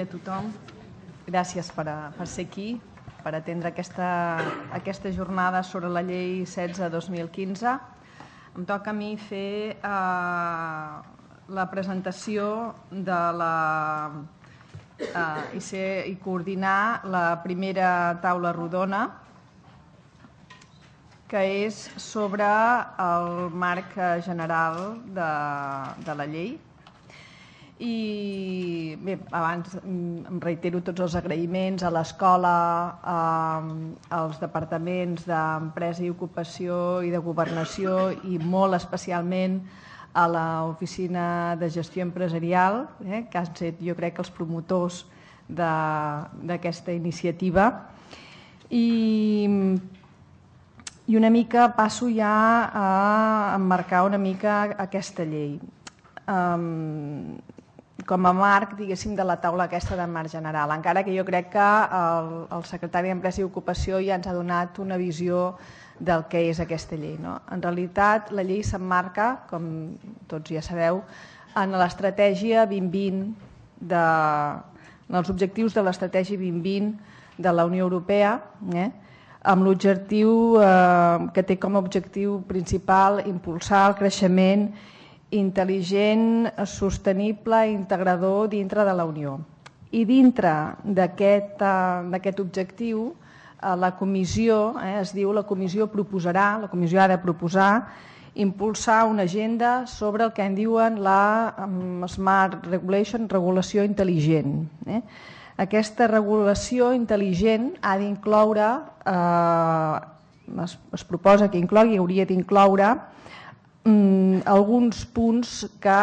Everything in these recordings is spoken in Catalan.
a tothom. Gràcies per, a, eh, per ser aquí, per atendre aquesta, aquesta jornada sobre la llei 16-2015. Em toca a mi fer eh, la presentació de la, eh, i, ser, i coordinar la primera taula rodona que és sobre el marc general de, de la llei i bé, abans mm, em reitero tots els agraïments a l'escola, ehm, als departaments d'Empresa i Ocupació i de Governació i molt especialment a l'Oficina de Gestió Empresarial, eh, que han set jo crec els promotors d'aquesta iniciativa. I i una mica passo ja a emmarcar una mica aquesta llei. Um, com a marc, diguéssim, de la taula aquesta de marc general, encara que jo crec que el, el secretari d'Empresa i Ocupació ja ens ha donat una visió del que és aquesta llei. No? En realitat, la llei s'emmarca, com tots ja sabeu, en l'estratègia 2020, de, en els objectius de l'estratègia 2020 de la Unió Europea, eh? amb l'objectiu eh, que té com a objectiu principal impulsar el creixement i intel·ligent, sostenible, integrador dintre de la Unió. I dintre d'aquest eh, objectiu, eh, la comissió, eh, es diu la comissió proposarà, la comissió ha de proposar, impulsar una agenda sobre el que en diuen la mm, Smart Regulation, regulació intel·ligent. Eh? Aquesta regulació intel·ligent ha d'incloure, eh, es, es proposa que inclogui, hauria d'incloure, mm, alguns punts que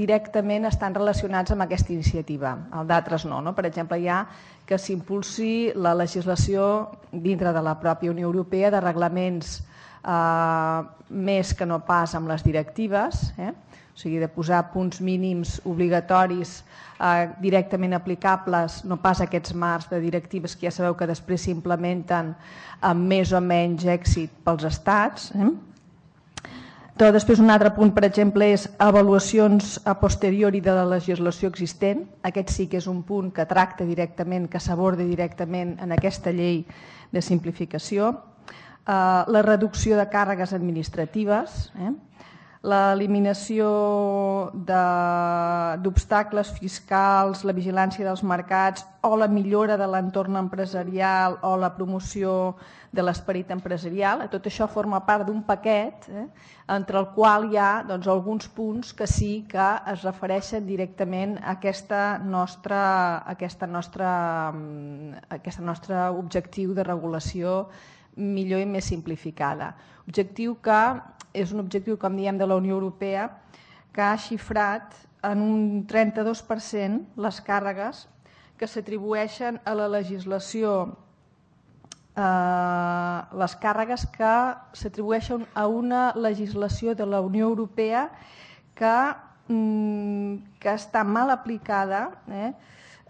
directament estan relacionats amb aquesta iniciativa, el d'altres no, no. Per exemple, hi ha que s'impulsi la legislació dintre de la pròpia Unió Europea de reglaments eh, més que no pas amb les directives, eh? o sigui, de posar punts mínims obligatoris eh, directament aplicables, no pas aquests marcs de directives que ja sabeu que després s'implementen amb més o menys èxit pels estats, eh? Però després un altre punt, per exemple, és avaluacions a posteriori de la legislació existent. Aquest sí que és un punt que tracta directament, que s'aborda directament en aquesta llei de simplificació. Eh, la reducció de càrregues administratives, eh? l'eliminació d'obstacles fiscals, la vigilància dels mercats o la millora de l'entorn empresarial o la promoció de l'esperit empresarial. Eh, tot això forma part d'un paquet eh, entre el qual hi ha doncs, alguns punts que sí que es refereixen directament a aquesta nostra, aquesta nostra, aquesta nostra objectiu de regulació millor i més simplificada. Objectiu que és un objectiu, com diem, de la Unió Europea, que ha xifrat en un 32% les càrregues que s'atribueixen a la legislació, eh, les càrregues que s'atribueixen a una legislació de la Unió Europea que, mm, que està mal aplicada, eh,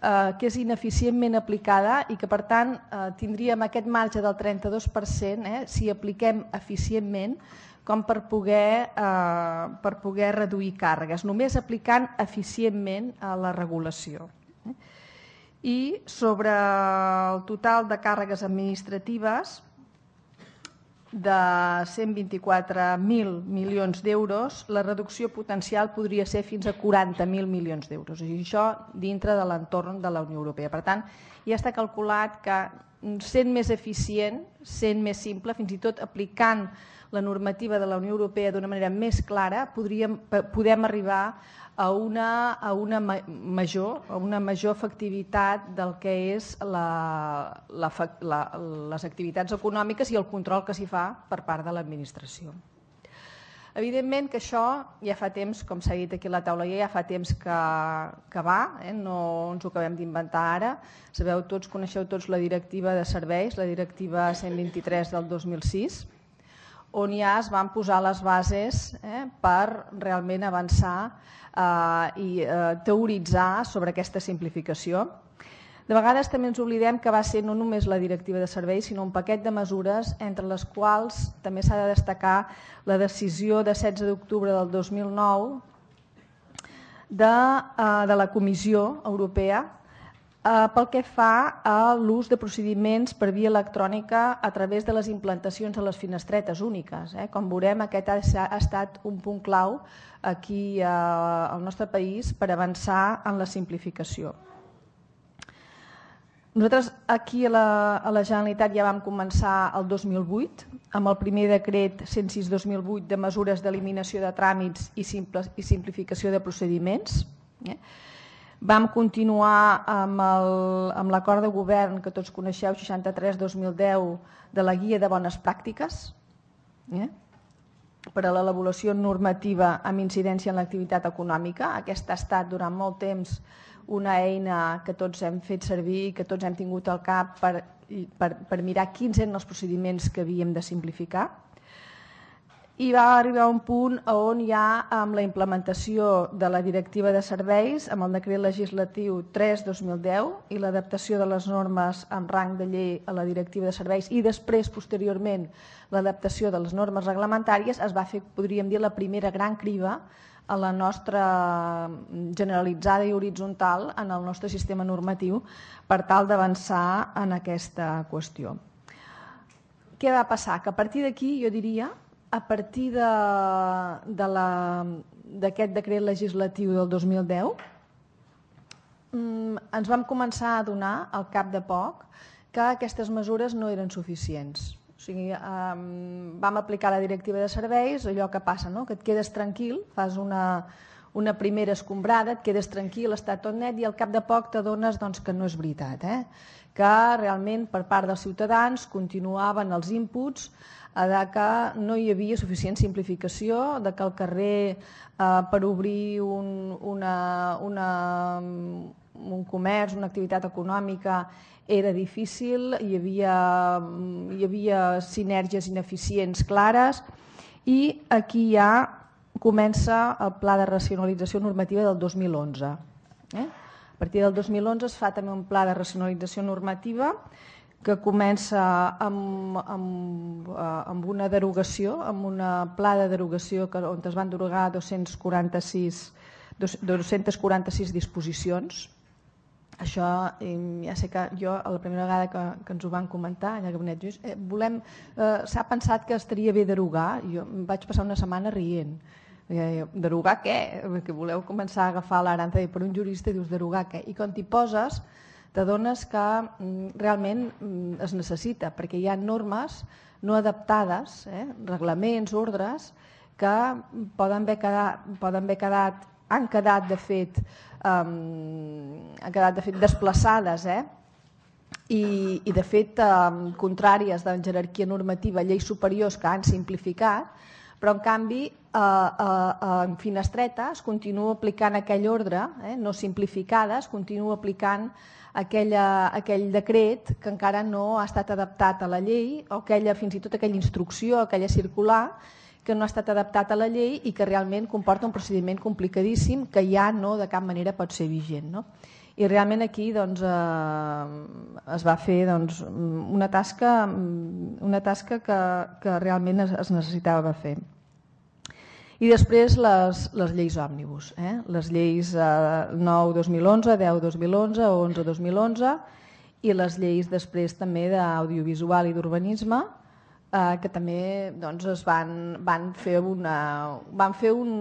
eh, que és ineficientment aplicada i que, per tant, eh, tindríem aquest marge del 32%, eh, si apliquem eficientment, com per poder, eh, per poder reduir càrregues, només aplicant eficientment a la regulació. I sobre el total de càrregues administratives, de 124.000 milions d'euros, la reducció potencial podria ser fins a 40.000 milions d'euros, i això dintre de l'entorn de la Unió Europea. Per tant, ja està calculat que sent més eficient, sent més simple, fins i tot aplicant la normativa de la Unió Europea d'una manera més clara, podríem, podem arribar a una, a una major, a una major efectivitat del que és la, la, la, les activitats econòmiques i el control que s'hi fa per part de l'administració. Evidentment que això ja fa temps, com s'ha dit aquí a la taula, ja fa temps que, que va, eh? no ens ho acabem d'inventar ara. Sabeu tots, coneixeu tots la directiva de serveis, la directiva 123 del 2006, on ja es van posar les bases eh, per realment avançar eh, i eh, teoritzar sobre aquesta simplificació. De vegades també ens oblidem que va ser no només la directiva de serveis, sinó un paquet de mesures, entre les quals també s'ha de destacar la decisió de 16 d'octubre del 2009 de, eh, de la Comissió Europea eh, pel que fa a l'ús de procediments per via electrònica a través de les implantacions a les finestretes úniques. Eh? Com veurem, aquest ha, estat un punt clau aquí eh, al nostre país per avançar en la simplificació. Nosaltres aquí a la, a la Generalitat ja vam començar el 2008 amb el primer decret 106-2008 de mesures d'eliminació de tràmits i, i simplificació de procediments. Eh? Vam continuar amb l'acord de govern que tots coneixeu, 63-2010, de la Guia de Bones Pràctiques, eh? per a l'elaboració normativa amb incidència en l'activitat econòmica. Aquesta ha estat durant molt temps una eina que tots hem fet servir i que tots hem tingut al cap per, per, per mirar quins eren els procediments que havíem de simplificar i va arribar un punt on ja amb la implementació de la Directiva de Serveis, amb el Decret Legislatiu 3-2010 i l'adaptació de les normes amb rang de llei a la Directiva de Serveis i després, posteriorment, l'adaptació de les normes reglamentàries, es va fer, podríem dir, la primera gran criba a la nostra mm, generalitzada i horitzontal en el nostre sistema normatiu per tal d'avançar en aquesta qüestió. Què va passar? Que a partir d'aquí, jo diria, a partir d'aquest de, de decret legislatiu del 2010, mm, ens vam començar a donar al cap de poc que aquestes mesures no eren suficients. O sigui, vam aplicar la directiva de serveis, allò que passa, no? que et quedes tranquil, fas una, una primera escombrada, et quedes tranquil, està tot net i al cap de poc t'adones doncs, que no és veritat. Eh? que realment per part dels ciutadans continuaven els inputs eh, de que no hi havia suficient simplificació, de que el carrer eh, per obrir un, una, una, un comerç, una activitat econòmica era difícil, hi havia, hi havia sinergies ineficients clares i aquí ja comença el pla de racionalització normativa del 2011. Eh? partir del 2011 es fa també un pla de racionalització normativa que comença amb, amb, eh, amb una derogació, amb un pla de derogació que, on es van derogar 246, 246 disposicions. Això eh, ja sé que jo, la primera vegada que, que ens ho van comentar allà que eh, volem, eh, s'ha pensat que estaria bé derogar, jo vaig passar una setmana rient, Eh, derogar què? Perquè voleu començar a agafar l'aranta per un jurista i dius derogar què? I quan t'hi poses t'adones que mm, realment mm, es necessita, perquè hi ha normes no adaptades, eh? reglaments, ordres, que poden haver quedat, poden haver quedat han quedat de fet, um, han quedat de fet desplaçades eh? I, i de fet um, contràries de jerarquia normativa lleis superiors que han simplificat, però en canvi eh, eh, eh, en finestreta es continua aplicant aquell ordre, eh, no simplificada, es continua aplicant aquella, aquell decret que encara no ha estat adaptat a la llei o aquella, fins i tot aquella instrucció, aquella circular, que no ha estat adaptat a la llei i que realment comporta un procediment complicadíssim que ja no de cap manera pot ser vigent. No? I realment aquí doncs, eh, es va fer doncs, una tasca, una tasca que, que realment es, es necessitava fer. I després les, les lleis òmnibus, eh? les lleis 9-2011, 10-2011, 11-2011 i les lleis després també d'audiovisual i d'urbanisme eh, que també doncs, es van, van fer, una, van fer un,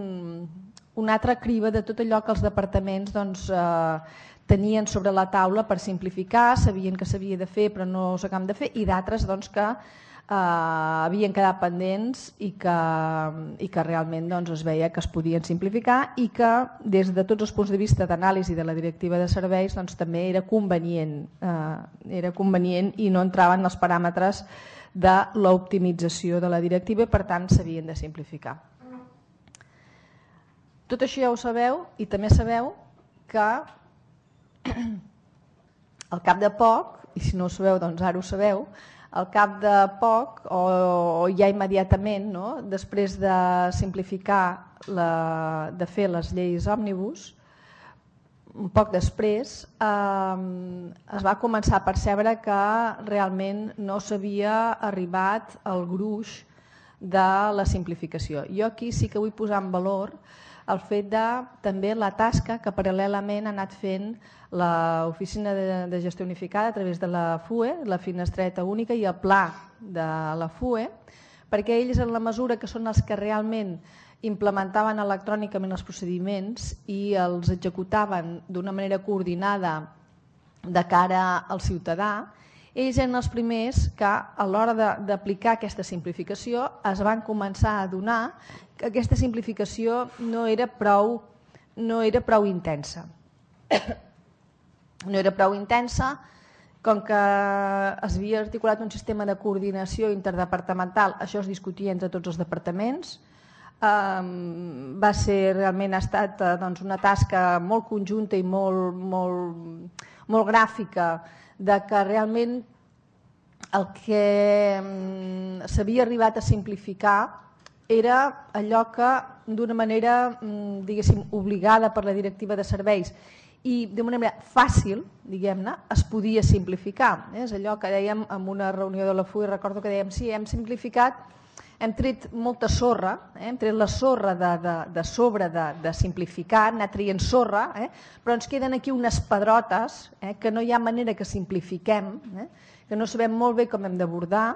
una altra criba de tot allò que els departaments doncs, eh, tenien sobre la taula per simplificar, sabien que s'havia de fer però no s'acabem de fer, i d'altres doncs, que eh, havien quedat pendents i que, i que realment doncs, es veia que es podien simplificar i que des de tots els punts de vista d'anàlisi de la directiva de serveis doncs, també era convenient, eh, era convenient i no entraven els paràmetres de l'optimització de la directiva i per tant s'havien de simplificar. Tot això ja ho sabeu i també sabeu que al cap de poc, i si no ho sabeu doncs ara ho sabeu, al cap de poc o, o ja immediatament, no? després de simplificar, la, de fer les lleis òmnibus, un poc després eh, es va començar a percebre que realment no s'havia arribat al gruix de la simplificació. Jo aquí sí que vull posar en valor eh, el fet de també la tasca que paral·lelament ha anat fent l'Oficina de, de Gestió Unificada a través de la FUE, la Finestreta Única i el Pla de la FUE, perquè ells en la mesura que són els que realment implementaven electrònicament els procediments i els executaven d'una manera coordinada de cara al ciutadà, ells eren els primers que a l'hora d'aplicar aquesta simplificació es van començar a donar que aquesta simplificació no era prou, no era prou intensa. No era prou intensa, com que es havia articulat un sistema de coordinació interdepartamental, això es discutia entre tots els departaments, ehm, va ser realment ha estat eh, doncs, una tasca molt conjunta i molt, molt, molt gràfica de que realment el que mm, s'havia arribat a simplificar era allò que d'una manera, mm, diguéssim, obligada per la directiva de serveis i d'una manera fàcil, diguem-ne, es podia simplificar. És allò que dèiem en una reunió de la FUI, recordo que dèiem, sí, hem simplificat hem tret molta sorra, eh? hem tret la sorra de, de, de sobre de, de simplificar, anar traient sorra, eh? però ens queden aquí unes pedrotes eh? que no hi ha manera que simplifiquem, eh? que no sabem molt bé com hem d'abordar,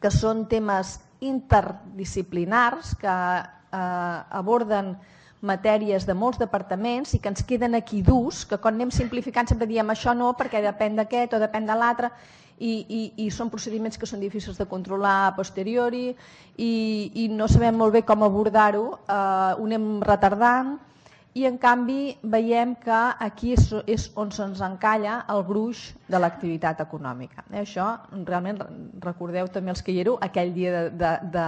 que són temes interdisciplinars que eh, aborden matèries de molts departaments i que ens queden aquí durs, que quan anem simplificant sempre diem això no perquè depèn d'aquest o depèn de l'altre i, i, i són procediments que són difícils de controlar a posteriori i, i no sabem molt bé com abordar-ho, eh, ho anem retardant i en canvi veiem que aquí és, és on se'ns encalla el gruix de l'activitat econòmica. Eh, això realment recordeu també els que hi éreu aquell dia de, de, de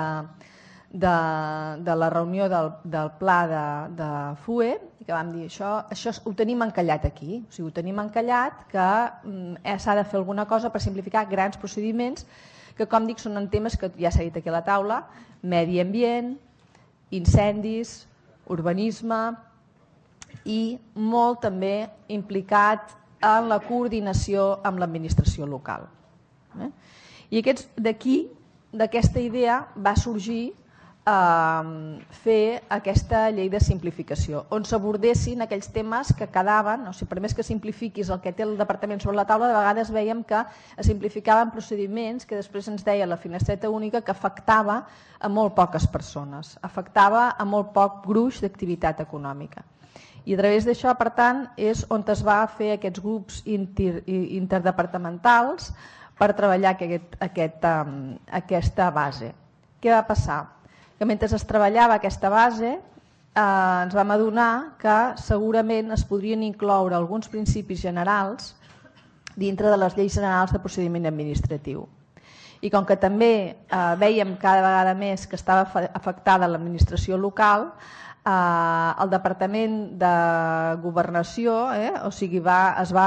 de, de la reunió del, del pla de, de FUE, que vam dir això, això ho tenim encallat aquí, o sigui, ho tenim encallat que mm, eh, s'ha de fer alguna cosa per simplificar grans procediments que, com dic, són en temes que ja s'ha dit aquí a la taula, medi ambient, incendis, urbanisme i molt també implicat en la coordinació amb l'administració local. Eh? I d'aquí, d'aquesta idea, va sorgir Ehm, fer aquesta llei de simplificació, on s'abordessin aquells temes que quedaven, o sigui, per més que simplifiquis el que té el departament sobre la taula, de vegades veiem que es simplificaven procediments que després ens deia la finestreta única que afectava a molt poques persones, afectava a molt poc gruix d'activitat econòmica. I a través d'això, per tant, és on es va fer aquests grups inter, interdepartamentals per treballar aquest, aquest, ehm, aquesta base. Què va passar? que mentre es treballava aquesta base eh, ens vam adonar que segurament es podrien incloure alguns principis generals dintre de les lleis generals de procediment administratiu. I com que també eh, veiem cada vegada més que estava afectada l'administració local, eh, el Departament de Governació, eh, o sigui, va, es, va,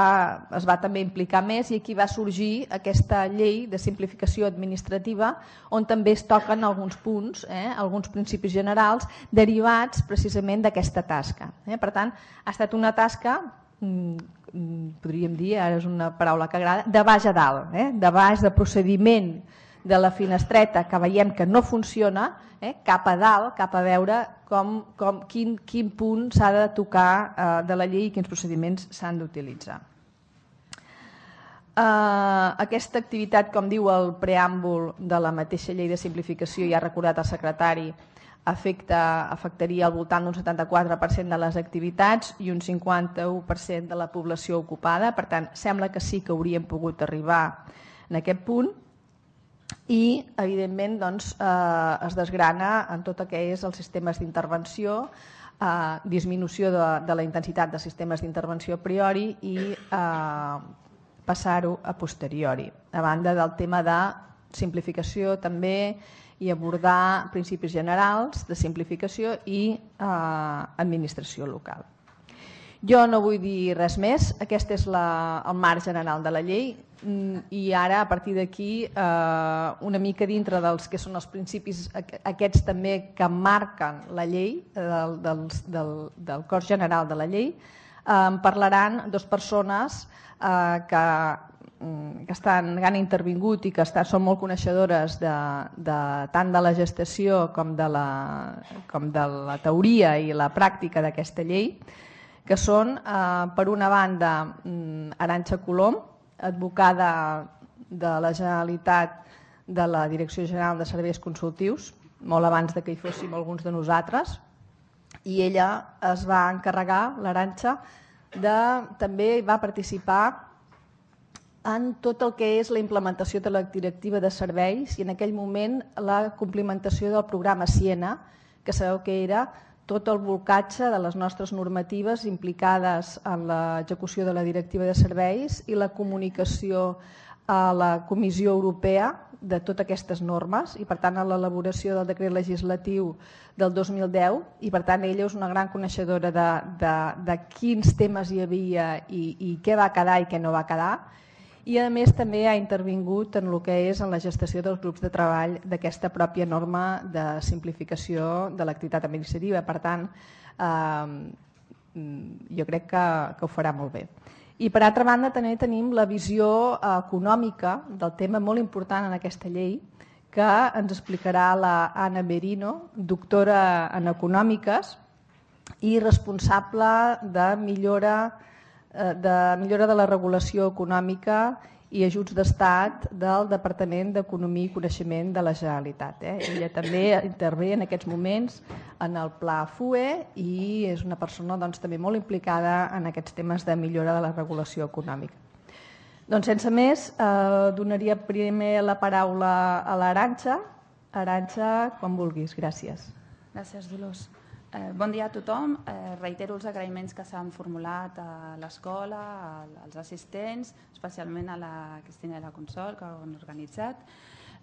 es va també implicar més i aquí va sorgir aquesta llei de simplificació administrativa on també es toquen alguns punts, eh, alguns principis generals derivats precisament d'aquesta tasca. Eh. Per tant, ha estat una tasca mm, mm, podríem dir, ara és una paraula que agrada, de baix a dalt, eh? de baix de procediment de la finestreta que veiem que no funciona eh, cap a dalt, cap a veure com, com, quin, quin punt s'ha de tocar eh, de la llei i quins procediments s'han d'utilitzar. Eh, aquesta activitat, com diu el preàmbul de la mateixa llei de simplificació, ja ha recordat el secretari, afecta, afectaria al voltant d'un 74% de les activitats i un 51% de la població ocupada. Per tant, sembla que sí que hauríem pogut arribar en aquest punt i, evidentment, doncs, eh, es desgrana en tot el que és els sistemes d'intervenció, eh, disminució de, de la intensitat de sistemes d'intervenció a priori i eh, passar-ho a posteriori, a banda del tema de simplificació també i abordar principis generals de simplificació i eh, administració local. Jo no vull dir res més, aquest és la, el marc general de la llei mm, i ara a partir d'aquí eh, una mica dintre dels que són els principis aquests també que marquen la llei, eh, del, del, del, del cos general de la llei, en eh, parlaran dos persones eh, que, mm, que, estan, han intervingut i que estan, són molt coneixedores de, de, tant de la gestació com de la, com de la teoria i la pràctica d'aquesta llei que són, eh, per una banda, mm, Aranxa Colom, advocada de la Generalitat de la Direcció General de Serveis Consultius, molt abans de que hi fóssim alguns de nosaltres, i ella es va encarregar, l'Aranxa, de, també va participar en tot el que és la implementació de la directiva de serveis i en aquell moment la complementació del programa Siena, que sabeu que era tot el volcatge de les nostres normatives implicades en l'execució de la directiva de serveis i la comunicació a la Comissió Europea de totes aquestes normes i, per tant, a l'elaboració del decret legislatiu del 2010 i, per tant, ella és una gran coneixedora de, de, de quins temes hi havia i, i què va quedar i què no va quedar i a més també ha intervingut en el que és en la gestació dels grups de treball d'aquesta pròpia norma de simplificació de l'activitat administrativa. Per tant, eh, jo crec que, que ho farà molt bé. I per altra banda també tenim la visió econòmica del tema molt important en aquesta llei, que ens explicarà la Anna Merino, doctora en Econòmiques i responsable de millora Eh, de millora de la regulació econòmica i ajuts d'estat del Departament d'Economia i Coneixement de la Generalitat. Eh? Ella també intervé en aquests moments en el Pla FUE i és una persona doncs, també molt implicada en aquests temes de millora de la regulació econòmica. Doncs sense més, eh, donaria primer la paraula a l'Aranxa. Aranxa, quan vulguis. Gràcies. Gràcies, Dolors. Eh, bon dia a tothom. Eh, reitero els agraïments que s'han formulat a l'escola, als assistents, especialment a la Cristina de la Consol, que ho han organitzat.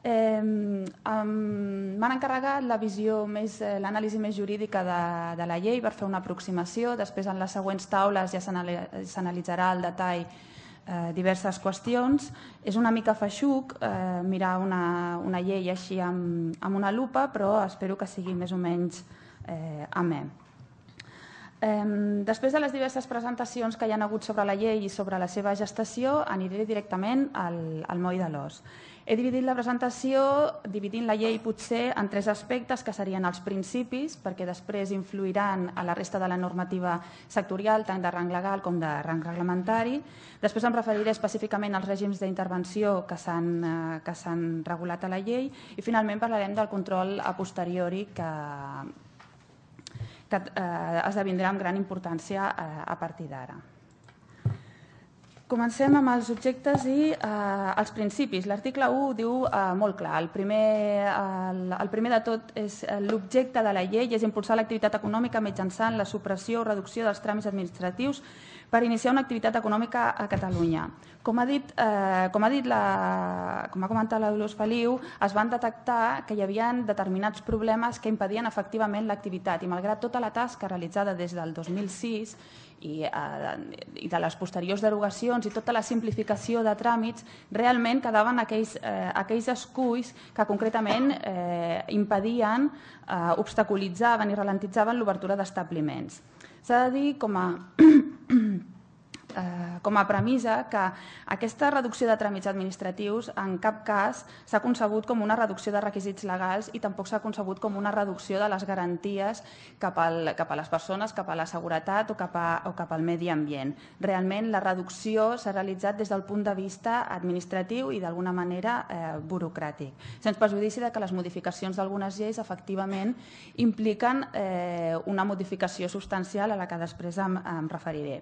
Eh, M'han encarregat la visió més, eh, l'anàlisi més jurídica de, de la llei per fer una aproximació. Després, en les següents taules ja s'analitzarà el detall eh, diverses qüestions. És una mica feixuc eh, mirar una, una llei així amb, amb una lupa, però espero que sigui més o menys eh, amè. després de les diverses presentacions que hi han hagut sobre la llei i sobre la seva gestació, aniré directament al, al moll de l'os. He dividit la presentació dividint la llei potser en tres aspectes que serien els principis, perquè després influiran a la resta de la normativa sectorial, tant de rang legal com de rang reglamentari. Després em referiré específicament als règims d'intervenció que s'han eh, regulat a la llei i finalment parlarem del control a posteriori que, que eh, esdevindrà amb gran importància eh, a partir d'ara. Comencem amb els objectes i eh, els principis. L'article 1 diu eh, molt clar, el primer, el, el primer de tot és eh, l'objecte de la llei és impulsar l'activitat econòmica mitjançant la supressió o reducció dels tràmits administratius per iniciar una activitat econòmica a Catalunya. Com ha, dit, eh, com ha, dit la, com ha comentat la Dolors Feliu, es van detectar que hi havia determinats problemes que impedien efectivament l'activitat i malgrat tota la tasca realitzada des del 2006 i, eh, i de les posteriors derogacions i tota la simplificació de tràmits, realment quedaven aquells, eh, aquells esculls que concretament eh, impedien, eh, obstaculitzaven i ralentitzaven l'obertura d'establiments. Sadi, coma eh, com a premissa que aquesta reducció de tràmits administratius en cap cas s'ha concebut com una reducció de requisits legals i tampoc s'ha concebut com una reducció de les garanties cap, al, cap a les persones, cap a la seguretat o cap, a, o cap al medi ambient. Realment, la reducció s'ha realitzat des del punt de vista administratiu i d'alguna manera eh, burocràtic, sens perjudici de que les modificacions d'algunes lleis efectivament impliquen eh, una modificació substancial a la que després em, em referiré.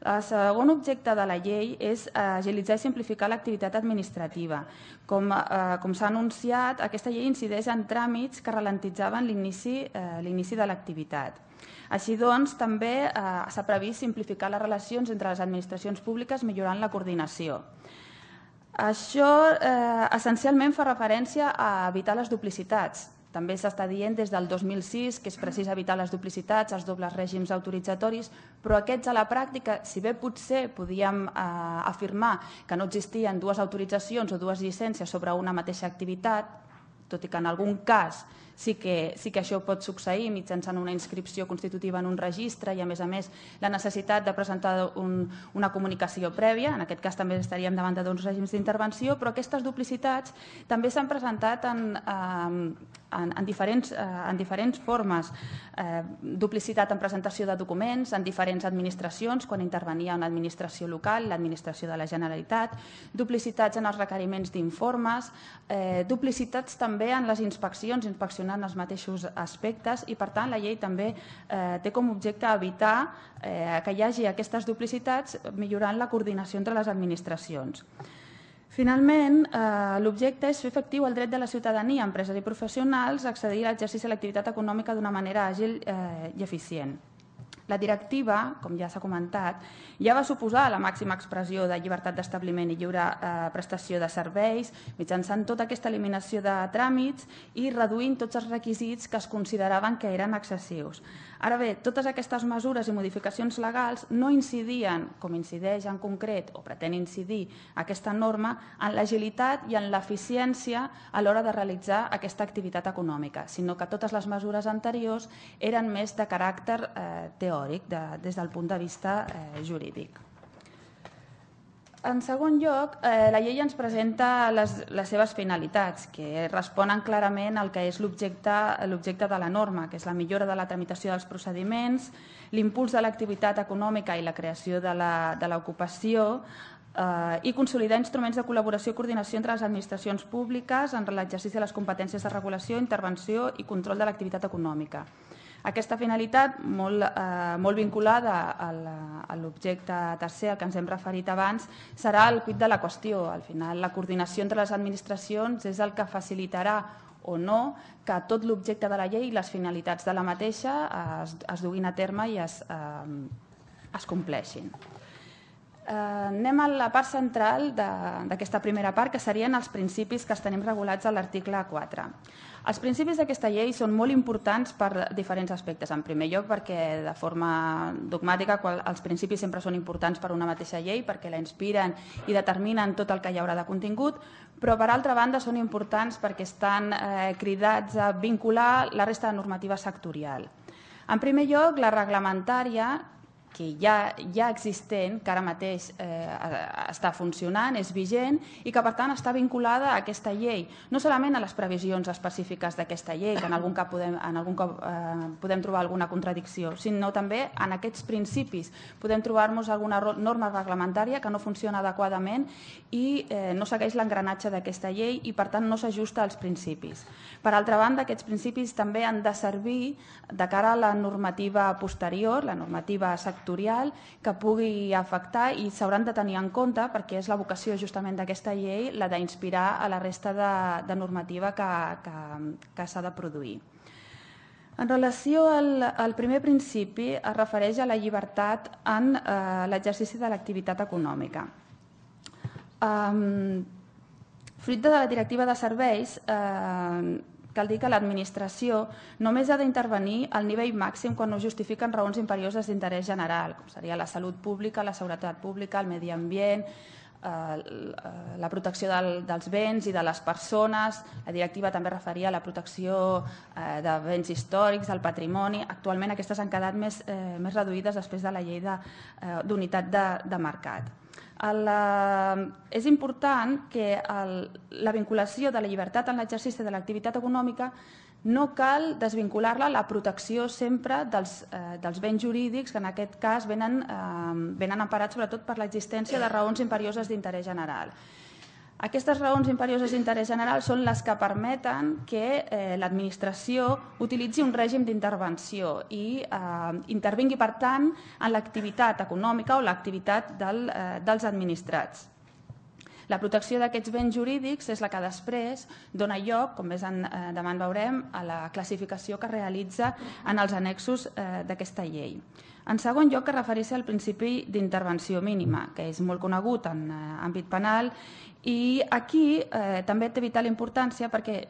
La segon objecte de la llei és agilitzar i simplificar l'activitat administrativa. Com, eh, com s'ha anunciat, aquesta llei incideix en tràmits que ralentitzaven l'inici eh, de l'activitat. Així doncs, també eh, s'ha previst simplificar les relacions entre les administracions públiques millorant la coordinació. Això eh, essencialment fa referència a evitar les duplicitats, també s'està dient des del 2006 que és precís evitar les duplicitats, els dobles règims autoritzatoris, però aquests a la pràctica, si bé potser podíem eh, afirmar que no existien dues autoritzacions o dues llicències sobre una mateixa activitat, tot i que en algun cas sí que, sí que això pot succeir mitjançant una inscripció constitutiva en un registre i, a més a més, la necessitat de presentar un, una comunicació prèvia. En aquest cas també estaríem davant d'uns règims d'intervenció, però aquestes duplicitats també s'han presentat en... Eh, en, en, diferents, eh, en diferents formes, eh, duplicitat en presentació de documents, en diferents administracions, quan intervenia una administració local, l'administració de la Generalitat, duplicitats en els requeriments d'informes, eh, duplicitats també en les inspeccions, inspeccionant els mateixos aspectes i, per tant, la llei també eh, té com objecte evitar eh, que hi hagi aquestes duplicitats millorant la coordinació entre les administracions. Finalment, eh, l'objecte és fer efectiu el dret de la ciutadania, empreses i professionals a accedir a l'exercici de l'activitat econòmica d'una manera àgil eh, i eficient. La directiva, com ja s'ha comentat, ja va suposar la màxima expressió de llibertat d'establiment i lliure eh, prestació de serveis mitjançant tota aquesta eliminació de tràmits i reduint tots els requisits que es consideraven que eren excessius. Ara bé, totes aquestes mesures i modificacions legals no incidien, com incideix en concret o pretén incidir aquesta norma, en l'agilitat i en l'eficiència a l'hora de realitzar aquesta activitat econòmica, sinó que totes les mesures anteriors eren més de caràcter eh, teòric de, des del punt de vista eh, jurídic. En segon lloc, eh, la llei ens presenta les, les seves finalitats, que responen clarament al que és l'objecte de la norma, que és la millora de la tramitació dels procediments, l'impuls de l'activitat econòmica i la creació de l'ocupació, eh, i consolidar instruments de col·laboració i coordinació entre les administracions públiques en l'exercici de les competències de regulació, intervenció i control de l'activitat econòmica. Aquesta finalitat, molt, eh, molt vinculada a l'objecte tercer, al que ens hem referit abans, serà el cuit de la qüestió. Al final, la coordinació entre les administracions és el que facilitarà o no que tot l'objecte de la llei i les finalitats de la mateixa es, es duguin a terme i es, eh, es compleixin. Eh, anem a la part central d'aquesta primera part, que serien els principis que tenim regulats a l'article 4. Els principis d'aquesta llei són molt importants per diferents aspectes. En primer lloc, perquè de forma dogmàtica qual, els principis sempre són importants per una mateixa llei, perquè la inspiren i determinen tot el que hi haurà de contingut, però per altra banda són importants perquè estan eh, cridats a vincular la resta de normativa sectorial. En primer lloc, la reglamentària que ja, ja existent, que ara mateix eh, està funcionant, és vigent i que per tant està vinculada a aquesta llei, no solament a les previsions específiques d'aquesta llei, que en algun cas podem, en algun cop, eh, podem trobar alguna contradicció, sinó també en aquests principis. Podem trobar-nos alguna norma reglamentària que no funciona adequadament i eh, no segueix l'engranatge d'aquesta llei i per tant no s'ajusta als principis. Per altra banda, aquests principis també han de servir de cara a la normativa posterior, la normativa sectorial, sectorial que pugui afectar i s'hauran de tenir en compte, perquè és la vocació justament d'aquesta llei, la d'inspirar a la resta de, de normativa que, que, que s'ha de produir. En relació al, al primer principi, es refereix a la llibertat en eh, l'exercici de l'activitat econòmica. Um, fruit de la directiva de serveis, eh, Cal dir que l'administració només ha d'intervenir al nivell màxim quan no justifiquen raons imperioses d'interès general, com seria la salut pública, la seguretat pública, el medi ambient, eh, la protecció del, dels béns i de les persones. La directiva també referia a la protecció eh, de béns històrics, del patrimoni. Actualment aquestes han quedat més, eh, més reduïdes després de la llei eh, d'unitat de, de, de mercat. El, eh, és important que el, la vinculació de la llibertat en l'exercici de l'activitat econòmica no cal desvincular-la la protecció sempre dels, eh, dels béns jurídics, que en aquest cas venen, eh, venen emparats sobretot per l'existència de raons imperioses d'interès general. Aquestes raons imperioses d'interès general són les que permeten que eh, l'administració utilitzi un règim d'intervenció i eh, intervingui, per tant, en l'activitat econòmica o l'activitat del, eh, dels administrats. La protecció d'aquests béns jurídics és la que després dona lloc, com més endavant eh, davant veurem, a la classificació que realitza en els annexos eh, d'aquesta llei. En segon lloc, que referir-se al principi d'intervenció mínima, que és molt conegut en eh, àmbit penal, i aquí eh, també té vital importància perquè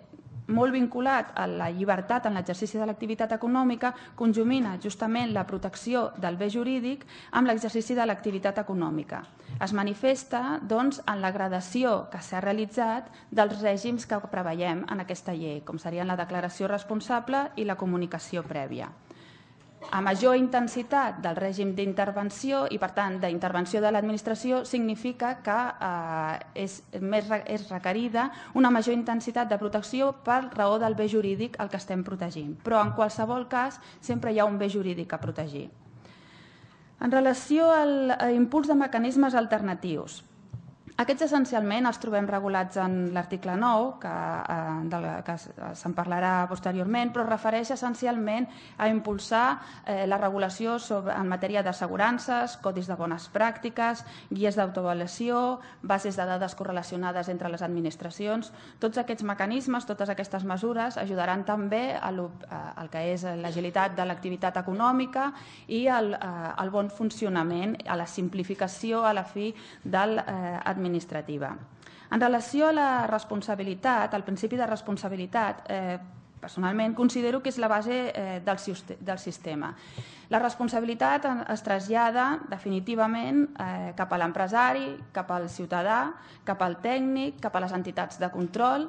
molt vinculat a la llibertat en l'exercici de l'activitat econòmica, conjumina justament la protecció del bé jurídic amb l'exercici de l'activitat econòmica. Es manifesta doncs, en la gradació que s'ha realitzat dels règims que preveiem en aquesta llei, com serien la declaració responsable i la comunicació prèvia a major intensitat del règim d'intervenció i, per tant, d'intervenció de l'administració significa que eh, és, més, és requerida una major intensitat de protecció per raó del bé jurídic al que estem protegint. Però, en qualsevol cas, sempre hi ha un bé jurídic a protegir. En relació a l'impuls de mecanismes alternatius, aquests essencialment els trobem regulats en l'article 9, que, eh, del, que se'n parlarà posteriorment, però refereix essencialment a impulsar eh, la regulació sobre, en matèria d'assegurances, codis de bones pràctiques, guies d'autoavaluació, bases de dades correlacionades entre les administracions. Tots aquests mecanismes, totes aquestes mesures ajudaran també a al que és l'agilitat de l'activitat econòmica i al, eh, al bon funcionament, a la simplificació a la fi del eh, administrativa. En relació a la responsabilitat, al principi de responsabilitat, eh, personalment considero que és la base eh, del, del sistema. La responsabilitat es trasllada definitivament eh, cap a l'empresari, cap al ciutadà, cap al tècnic, cap a les entitats de control,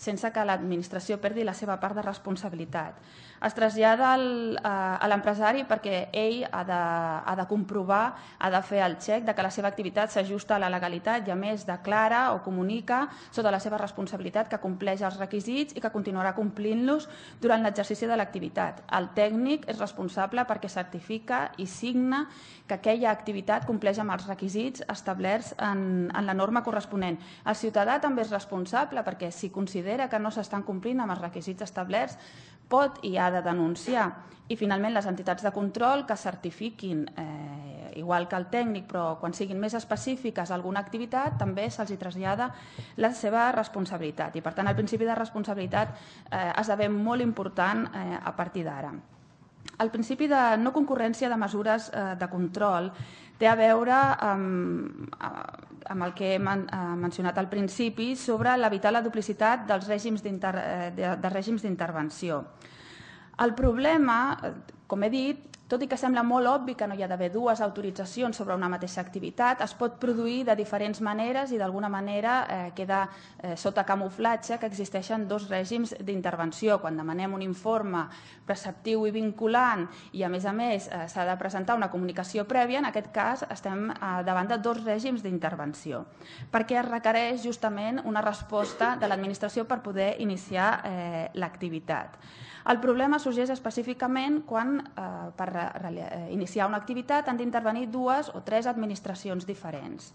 sense que l'administració perdi la seva part de responsabilitat es trasllada al, a, a l'empresari perquè ell ha de, ha de comprovar, ha de fer el xec de que la seva activitat s'ajusta a la legalitat i a més declara o comunica sota la seva responsabilitat que compleix els requisits i que continuarà complint-los durant l'exercici de l'activitat. El tècnic és responsable perquè certifica i signa que aquella activitat compleix amb els requisits establerts en, en la norma corresponent. El ciutadà també és responsable perquè si considera que no s'estan complint amb els requisits establerts pot i ha de denunciar. I finalment les entitats de control que certifiquin, eh, igual que el tècnic, però quan siguin més específiques alguna activitat, també se'ls trasllada la seva responsabilitat. I per tant el principi de responsabilitat eh, esdevé molt important eh, a partir d'ara. El principi de no concurrència de mesures eh, de control té a veure amb, eh, amb el que he men eh, mencionat al principi sobre l'evitar la duplicitat dels règims eh, De, de règims el problema, com he dit, tot i que sembla molt obvi que no hi ha d'haver dues autoritzacions sobre una mateixa activitat, es pot produir de diferents maneres i d'alguna manera eh, queda eh, sota camuflatge que existeixen dos règims d'intervenció. Quan demanem un informe preceptiu i vinculant i, a més a més, eh, s'ha de presentar una comunicació prèvia, en aquest cas estem eh, davant de dos règims d'intervenció, perquè es requereix justament una resposta de l'administració per poder iniciar eh, l'activitat. El problema sorgeix específicament quan eh, per eh, iniciar una activitat han d'intervenir dues o tres administracions diferents.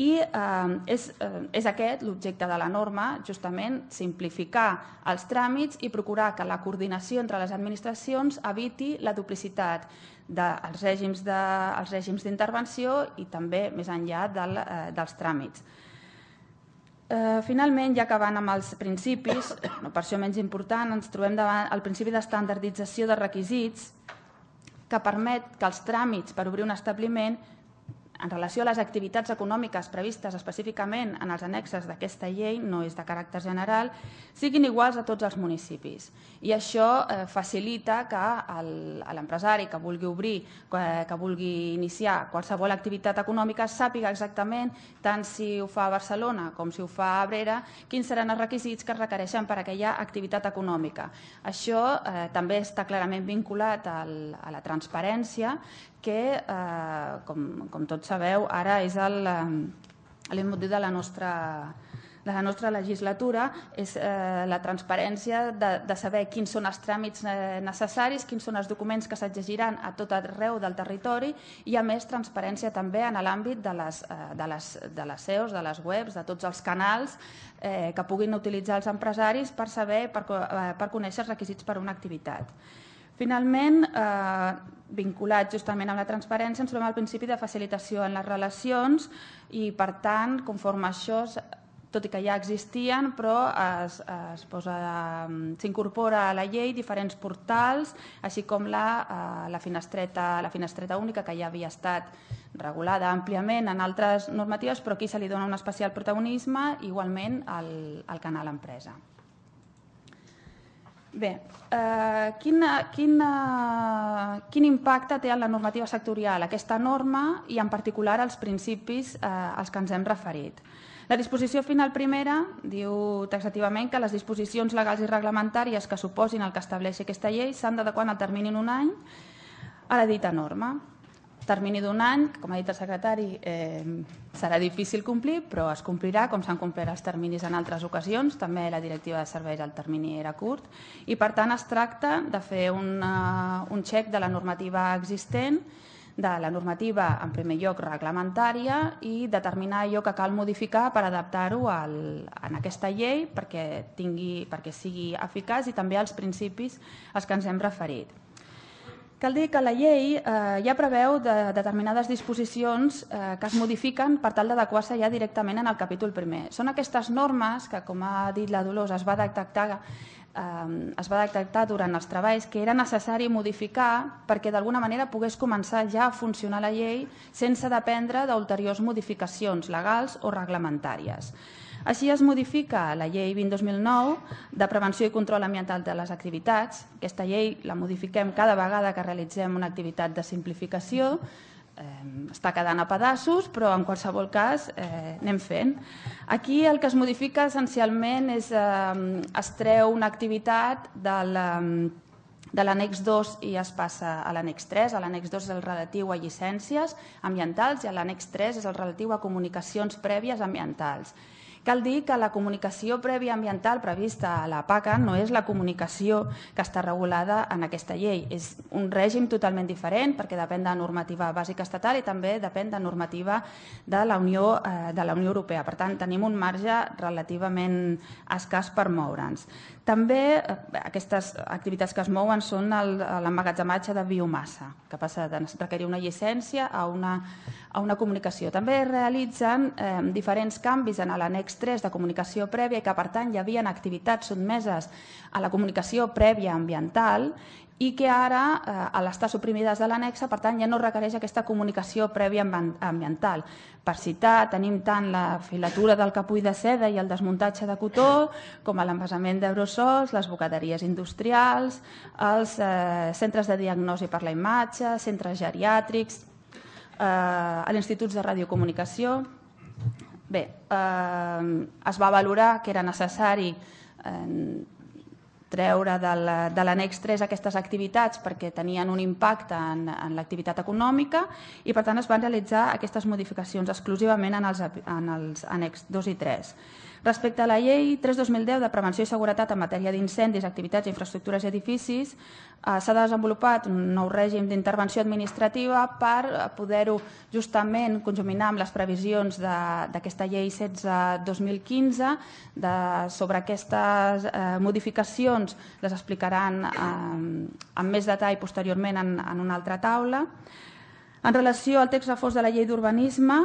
I eh, és, eh, és aquest l'objecte de la norma, justament simplificar els tràmits i procurar que la coordinació entre les administracions eviti la duplicitat dels règims d'intervenció i també més enllà del, eh, dels tràmits. Eh, finalment, ja acabant amb els principis, no per això menys important, ens trobem davant el principi d'estandardització de requisits que permet que els tràmits per obrir un establiment en relació a les activitats econòmiques previstes específicament en els annexes d'aquesta llei, no és de caràcter general, siguin iguals a tots els municipis. I això eh, facilita que l'empresari que vulgui obrir, que, vulgui iniciar qualsevol activitat econòmica sàpiga exactament, tant si ho fa a Barcelona com si ho fa a Abrera, quins seran els requisits que es requereixen per a aquella activitat econòmica. Això eh, també està clarament vinculat al, a la transparència, que, eh, com, com tots sabeu, ara és el, el eh, motiu de la nostra de la nostra legislatura és eh, la transparència de, de saber quins són els tràmits eh, necessaris, quins són els documents que s'exigiran a tot arreu del territori i, a més, transparència també en l'àmbit de, les, eh, de, les, de les SEOs, de les webs, de tots els canals eh, que puguin utilitzar els empresaris per saber, per, eh, per conèixer els requisits per a una activitat. Finalment, eh, vinculat justament amb la transparència, ens trobem al principi de facilitació en les relacions i, per tant, conforme això, tot i que ja existien, però mm, s'incorpora a la llei diferents portals, així com la, eh, la, finestreta, la finestreta única, que ja havia estat regulada àmpliament en altres normatives, però aquí se li dona un especial protagonisme, igualment al, al canal Empresa. Bé, eh, quin, quin, quin impacte té en la normativa sectorial aquesta norma i en particular els principis eh, als que ens hem referit? La disposició final primera diu taxativament que les disposicions legals i reglamentàries que suposin el que estableixi aquesta llei s'han d'adequar en el termini d'un any a la dita norma. Termini d'un any, com ha dit el secretari, eh, serà difícil complir, però es complirà com s'han complert els terminis en altres ocasions. També la directiva de serveis al termini era curt i, per tant, es tracta de fer eh, un xec de la normativa existent de la normativa, en primer lloc, reglamentària i determinar allò que cal modificar per adaptar-ho en aquesta llei perquè, tingui, perquè sigui eficaç i també als principis als que ens hem referit. Cal dir que la llei eh, ja preveu de, determinades disposicions eh, que es modifiquen per tal d'adequar-se ja directament en el capítol primer. Són aquestes normes que, com ha dit la Dolors, es va detectar, eh, es va detectar durant els treballs que era necessari modificar perquè d'alguna manera pogués començar ja a funcionar la llei sense dependre d'ulteriors modificacions legals o reglamentàries. Així es modifica la llei 20-2009 de prevenció i control ambiental de les activitats. Aquesta llei la modifiquem cada vegada que realitzem una activitat de simplificació està quedant a pedaços, però en qualsevol cas eh, anem fent. Aquí el que es modifica essencialment és es treu una activitat de la, de l'annex 2 i es passa a l'annex 3. A l'annex 2 és el relatiu a llicències ambientals i a l'annex 3 és el relatiu a comunicacions prèvies ambientals. Cal dir que la comunicació prèvia ambiental prevista a la PACA no és la comunicació que està regulada en aquesta llei. És un règim totalment diferent perquè depèn de normativa bàsica estatal i també depèn de normativa de la Unió, eh, de la Unió Europea. Per tant, tenim un marge relativament escàs per moure'ns. També eh, aquestes activitats que es mouen són l'emmagatzematge de biomassa, que passa de requerir una llicència a una a una comunicació. També es realitzen eh, diferents canvis en l'annex 3 de comunicació prèvia i que, per tant, hi havia activitats sotmeses a la comunicació prèvia ambiental i que ara, eh, a l'estar suprimides de l'annexa, per tant, ja no requereix aquesta comunicació prèvia ambiental. Per citar, tenim tant la filatura del capull de seda i el desmuntatge de cotó, com l'envasament d'aerosols, les bocaderies industrials, els eh, centres de diagnosi per la imatge, centres geriàtrics, eh, a l'Institut de Radiocomunicació. Bé, eh, es va valorar que era necessari eh, treure de l'annex 3 aquestes activitats perquè tenien un impacte en, en l'activitat econòmica i per tant es van realitzar aquestes modificacions exclusivament en els, en els annex 2 i 3. Respecte a la llei 3-2010 de prevenció i seguretat en matèria d'incendis, activitats, infraestructures i edificis, eh, s'ha desenvolupat un nou règim d'intervenció administrativa per eh, poder-ho justament conjuminar amb les previsions d'aquesta llei 16-2015 sobre aquestes eh, modificacions les explicaran amb més detall posteriorment en, en una altra taula. En relació al text reforç de la llei d'urbanisme,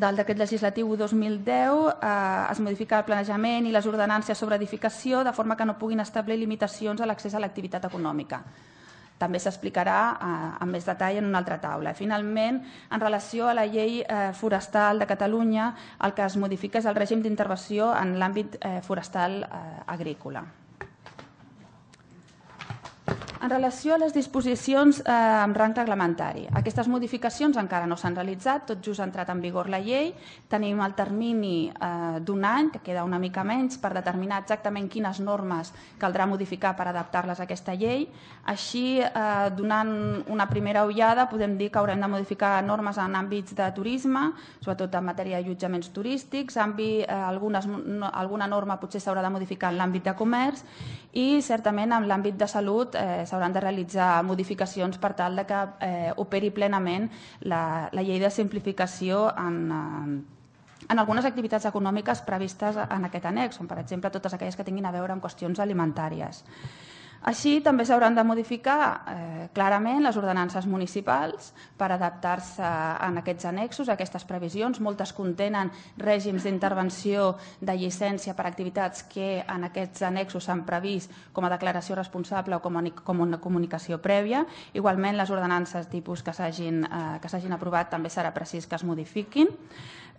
del decret legislatiu 2010 eh, es modifica el planejament i les ordenances sobre edificació de forma que no puguin establir limitacions a l'accés a l'activitat econòmica. També s'explicarà eh, amb més detall en una altra taula. Finalment, en relació a la llei eh, forestal de Catalunya, el que es modifica és el règim d'intervenció en l'àmbit eh, forestal eh, agrícola. En relació a les disposicions eh, amb rang reglamentari, aquestes modificacions encara no s'han realitzat, tot just ha entrat en vigor la llei, tenim el termini eh, d'un any, que queda una mica menys, per determinar exactament quines normes caldrà modificar per adaptar-les a aquesta llei. Així, eh, donant una primera ullada, podem dir que haurem de modificar normes en àmbits de turisme, sobretot en matèria d'allotjaments turístics, àmbit, eh, algunes, no, alguna norma potser s'haurà de modificar en l'àmbit de comerç i certament en l'àmbit de salut eh, s'haurà s'hauran de realitzar modificacions per tal de que eh, operi plenament la, la llei de simplificació en, en eh, en algunes activitats econòmiques previstes en aquest annex, com per exemple totes aquelles que tinguin a veure amb qüestions alimentàries. Així, també s'hauran de modificar eh, clarament les ordenances municipals per adaptar-se a aquests annexos, a aquestes previsions. Moltes contenen règims d'intervenció de llicència per activitats que en aquests annexos s'han previst com a declaració responsable o com, a, com una comunicació prèvia. Igualment, les ordenances tipus que s'hagin eh, que aprovat també serà precís que es modifiquin.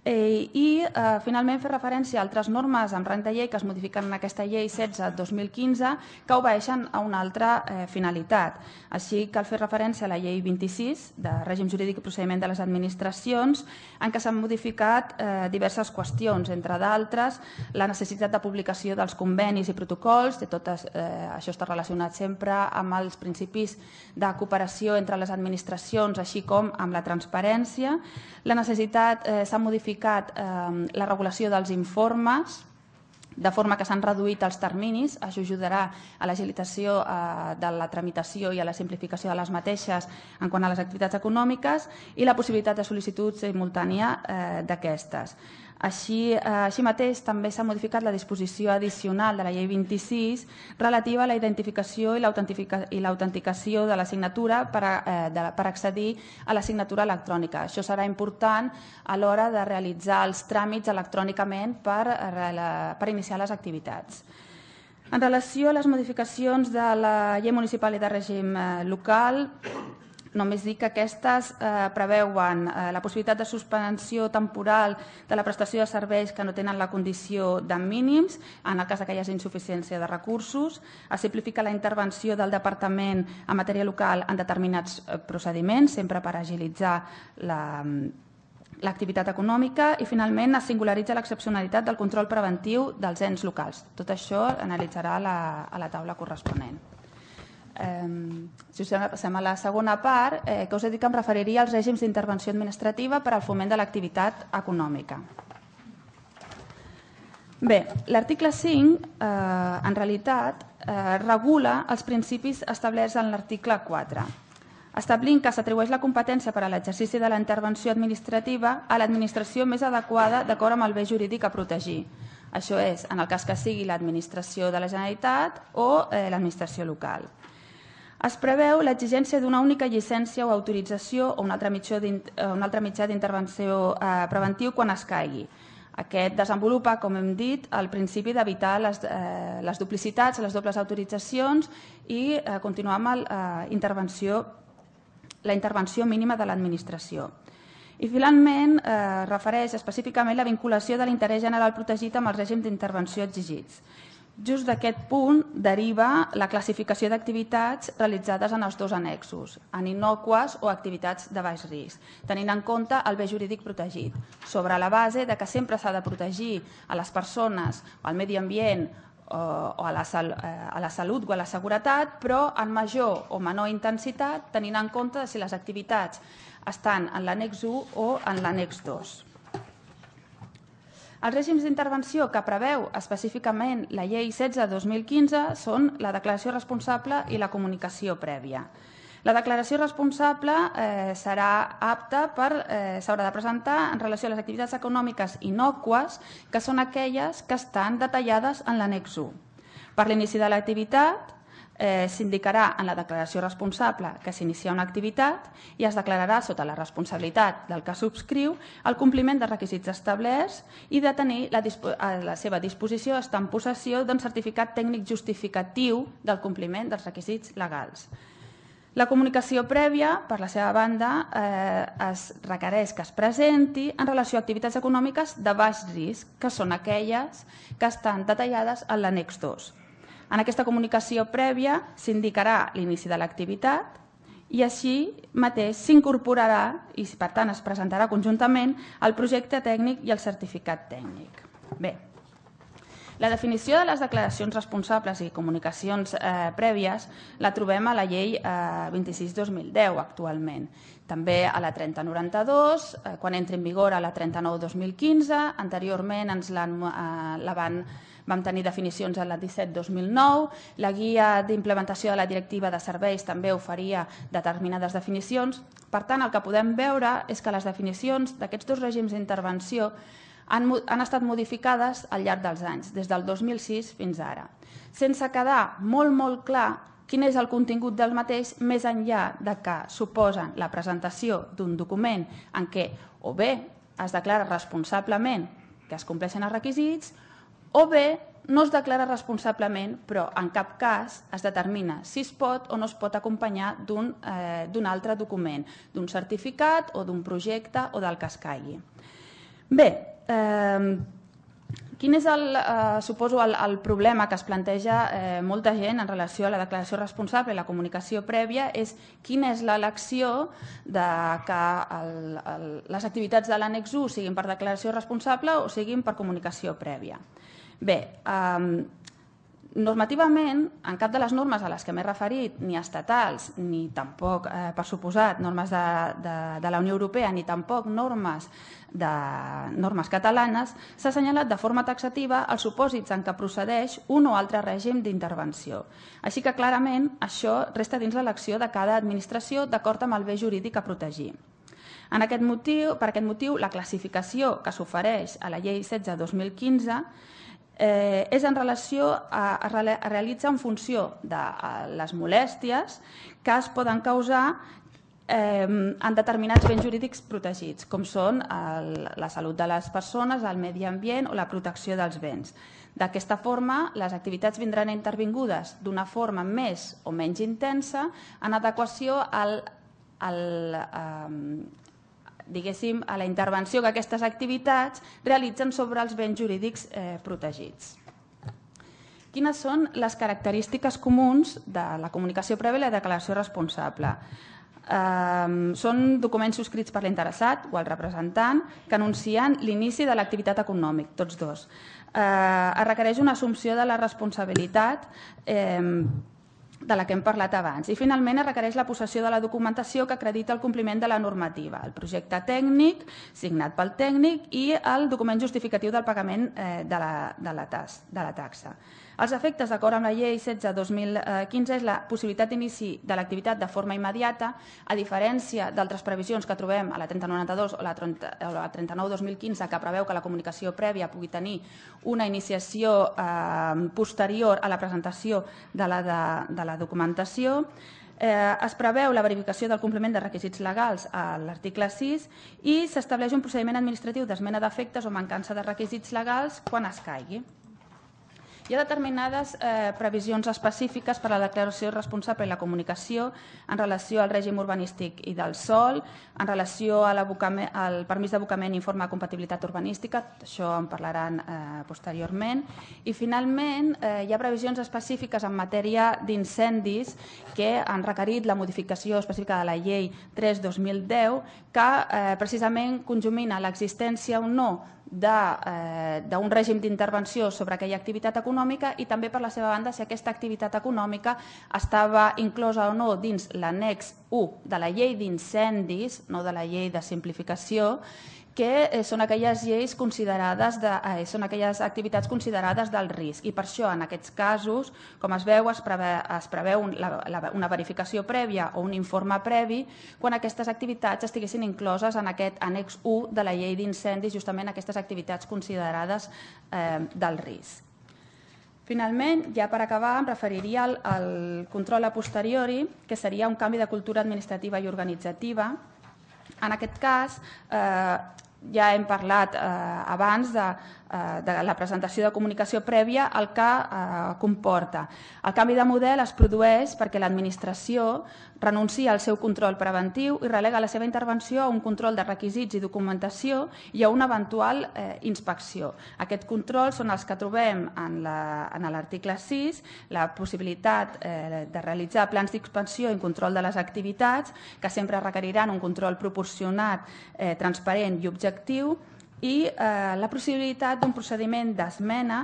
Eh, I, eh, finalment, fer referència a altres normes amb rang de llei que es modifiquen en aquesta llei 16-2015 que obeeixen a una altra eh, finalitat. Així, cal fer referència a la llei 26 de règim jurídic i procediment de les administracions en què s'han modificat eh, diverses qüestions, entre d'altres, la necessitat de publicació dels convenis i protocols, de totes, eh, això està relacionat sempre amb els principis de cooperació entre les administracions, així com amb la transparència. La necessitat eh, s'ha modificat modificat eh, la regulació dels informes de forma que s'han reduït els terminis. Això ajudarà a l'agilitació eh, de la tramitació i a la simplificació de les mateixes en quant a les activitats econòmiques i la possibilitat de sol·licitud simultània eh, d'aquestes. Així, eh, així mateix també s'ha modificat la disposició addicional de la llei 26 relativa a la identificació i l'autenticació de la signatura per, a, eh, de, per accedir a la signatura electrònica. Això serà important a l'hora de realitzar els tràmits electrònicament per, eh, per iniciar les activitats. En relació a les modificacions de la llei municipal i de règim eh, local, Només dic que aquestes eh, preveuen eh, la possibilitat de suspensió temporal de la prestació de serveis que no tenen la condició de mínims, en el cas que hi hagi insuficiència de recursos, es simplifica la intervenció del Departament en matèria local en determinats eh, procediments, sempre per agilitzar la mm, l'activitat econòmica i, finalment, es singularitza l'excepcionalitat del control preventiu dels ens locals. Tot això analitzarà la, a la taula corresponent si us sembla, passem a la segona part, eh, que us he dit que em referiria als règims d'intervenció administrativa per al foment de l'activitat econòmica. Bé, l'article 5, eh, en realitat, eh, regula els principis establerts en l'article 4, establint que s'atribueix la competència per a l'exercici de la intervenció administrativa a l'administració més adequada d'acord amb el bé jurídic a protegir. Això és, en el cas que sigui l'administració de la Generalitat o eh, l'administració local. Es preveu l'exigència d'una única llicència o autorització o eh, un altre mitjà d'intervenció eh, preventiu quan caigui. Aquest desenvolupa, com hem dit, el principi d'evitar les, eh, les duplicitats, les dobles autoritzacions i eh, continuar amb el, eh, intervenció, la intervenció mínima de l'administració. I finalment eh, refereix específicament la vinculació de l'interès general protegit amb el règim d'intervenció exigits. Just d'aquest punt deriva la classificació d'activitats realitzades en els dos annexos, en innocues o activitats de baix risc, tenint en compte el bé jurídic protegit, sobre la base de que sempre s'ha de protegir a les persones, al medi ambient eh, o a la, eh, a la salut o a la seguretat, però en major o menor intensitat, tenint en compte si les activitats estan en l'annex 1 o en l'annex 2. Els règims d'intervenció que preveu específicament la llei 16-2015 són la declaració responsable i la comunicació prèvia. La declaració responsable eh, serà apta per eh, s'haurà de presentar en relació a les activitats econòmiques inocues, que són aquelles que estan detallades en l'annex 1. Per l'inici de l'activitat, eh, s'indicarà en la declaració responsable que s'inicia una activitat i es declararà sota la responsabilitat del que subscriu el compliment de requisits establerts i de tenir la a la seva disposició estar en possessió d'un certificat tècnic justificatiu del compliment dels requisits legals. La comunicació prèvia, per la seva banda, eh, es requereix que es presenti en relació a activitats econòmiques de baix risc, que són aquelles que estan detallades en l'annex 2. En aquesta comunicació prèvia s'indicarà l'inici de l'activitat i així mateix s'incorporarà i, per tant, es presentarà conjuntament el projecte tècnic i el certificat tècnic. Bé, la definició de les declaracions responsables i comunicacions eh, prèvies la trobem a la llei eh, 26-2010 actualment, també a la 3092, eh, quan entra en vigor a la 39-2015, anteriorment ens la, eh, la van Vam tenir definicions a la 17-2009, la guia d'implementació de la directiva de serveis també oferia determinades definicions. Per tant, el que podem veure és que les definicions d'aquests dos règims d'intervenció han, han estat modificades al llarg dels anys, des del 2006 fins ara, sense quedar molt, molt clar quin és el contingut del mateix més enllà de que suposen la presentació d'un document en què o bé es declara responsablement que es compleixen els requisits o bé no es declara responsablement, però en cap cas es determina si es pot o no es pot acompanyar d'un eh, altre document, d'un certificat o d'un projecte o del que caigui. Bé, eh, Quin és el, eh, suposo, el, el problema que es planteja eh, molta gent en relació a la declaració responsable i la comunicació prèvia és quina és l'elecció de que el, el, les activitats de l'annex 1 siguin per declaració responsable o siguin per comunicació prèvia. Bé, eh, normativament, en cap de les normes a les que m'he referit, ni estatals, ni tampoc, eh, per suposat, normes de, de, de la Unió Europea, ni tampoc normes, de, normes catalanes, s'ha assenyalat de forma taxativa els supòsits en què procedeix un o altre règim d'intervenció. Així que, clarament, això resta dins l'elecció de cada administració d'acord amb el bé jurídic a protegir. En aquest motiu, per aquest motiu, la classificació que s'ofereix a la llei 16-2015 eh, és en relació a, a, realitza en funció de les molèsties que es poden causar eh, en determinats béns jurídics protegits, com són el, la salut de les persones, el medi ambient o la protecció dels béns. D'aquesta forma, les activitats vindran intervingudes d'una forma més o menys intensa en adequació al, al, eh, diguéssim, a la intervenció que aquestes activitats realitzen sobre els béns jurídics eh, protegits. Quines són les característiques comuns de la comunicació prèvia i la declaració responsable? Ehm, són documents subscrits per l'interessat o el representant que anuncien l'inici de l'activitat econòmic, tots dos. Eh, es requereix una assumpció de la responsabilitat eh, de la que hem parlat abans. I finalment es requereix la possessió de la documentació que acredita el compliment de la normativa, el projecte tècnic, signat pel tècnic i el document justificatiu del pagament eh, de, la, de, la tas, de la taxa. Els efectes, d'acord amb la llei 16-2015, és la possibilitat d'inici de l'activitat de forma immediata, a diferència d'altres previsions que trobem a la 3092 o la, o la 39-2015, que preveu que la comunicació prèvia pugui tenir una iniciació eh, posterior a la presentació de la, de, la documentació, Eh, es preveu la verificació del compliment de requisits legals a l'article 6 i s'estableix un procediment administratiu d'esmena d'efectes o mancança de requisits legals quan es caigui. Hi ha determinades eh, previsions específiques per a la declaració responsable i la comunicació en relació al règim urbanístic i del sol, en relació a al permís d'abocament i informe de compatibilitat urbanística, això en parlaran eh, posteriorment, i finalment eh, hi ha previsions específiques en matèria d'incendis que han requerit la modificació específica de la llei 3-2010 que eh, precisament conjumina l'existència o no Eh, d'un eh, règim d'intervenció sobre aquella activitat econòmica i també per la seva banda si aquesta activitat econòmica estava inclosa o no dins l'annex 1 de la llei d'incendis, no de la llei de simplificació, que eh, són aquelles lleis considerades de, eh, són aquelles activitats considerades del risc i per això en aquests casos, com es veu, es preveu, es preveu un, la, la, una verificació prèvia o un informe previ quan aquestes activitats estiguessin incloses en aquest annex 1 de la llei d'incendis, justament aquestes activitats considerades eh, del risc. Finalment, ja per acabar, em referiria al, al control a posteriori, que seria un canvi de cultura administrativa i organitzativa. En aquest cas, eh, ja hem parlat eh, abans de, Eh, de la presentació de comunicació prèvia el que eh, comporta. El canvi de model es produeix perquè l'administració renuncia al seu control preventiu i relega la seva intervenció a un control de requisits i documentació i a una eventual eh, inspecció. Aquest control són els que trobem en l'article 6, la possibilitat de realitzar plans d'expansió i control de les activitats, que sempre requeriran un control proporcionat, transparent i objectiu, i eh, la possibilitat d'un procediment d'esmena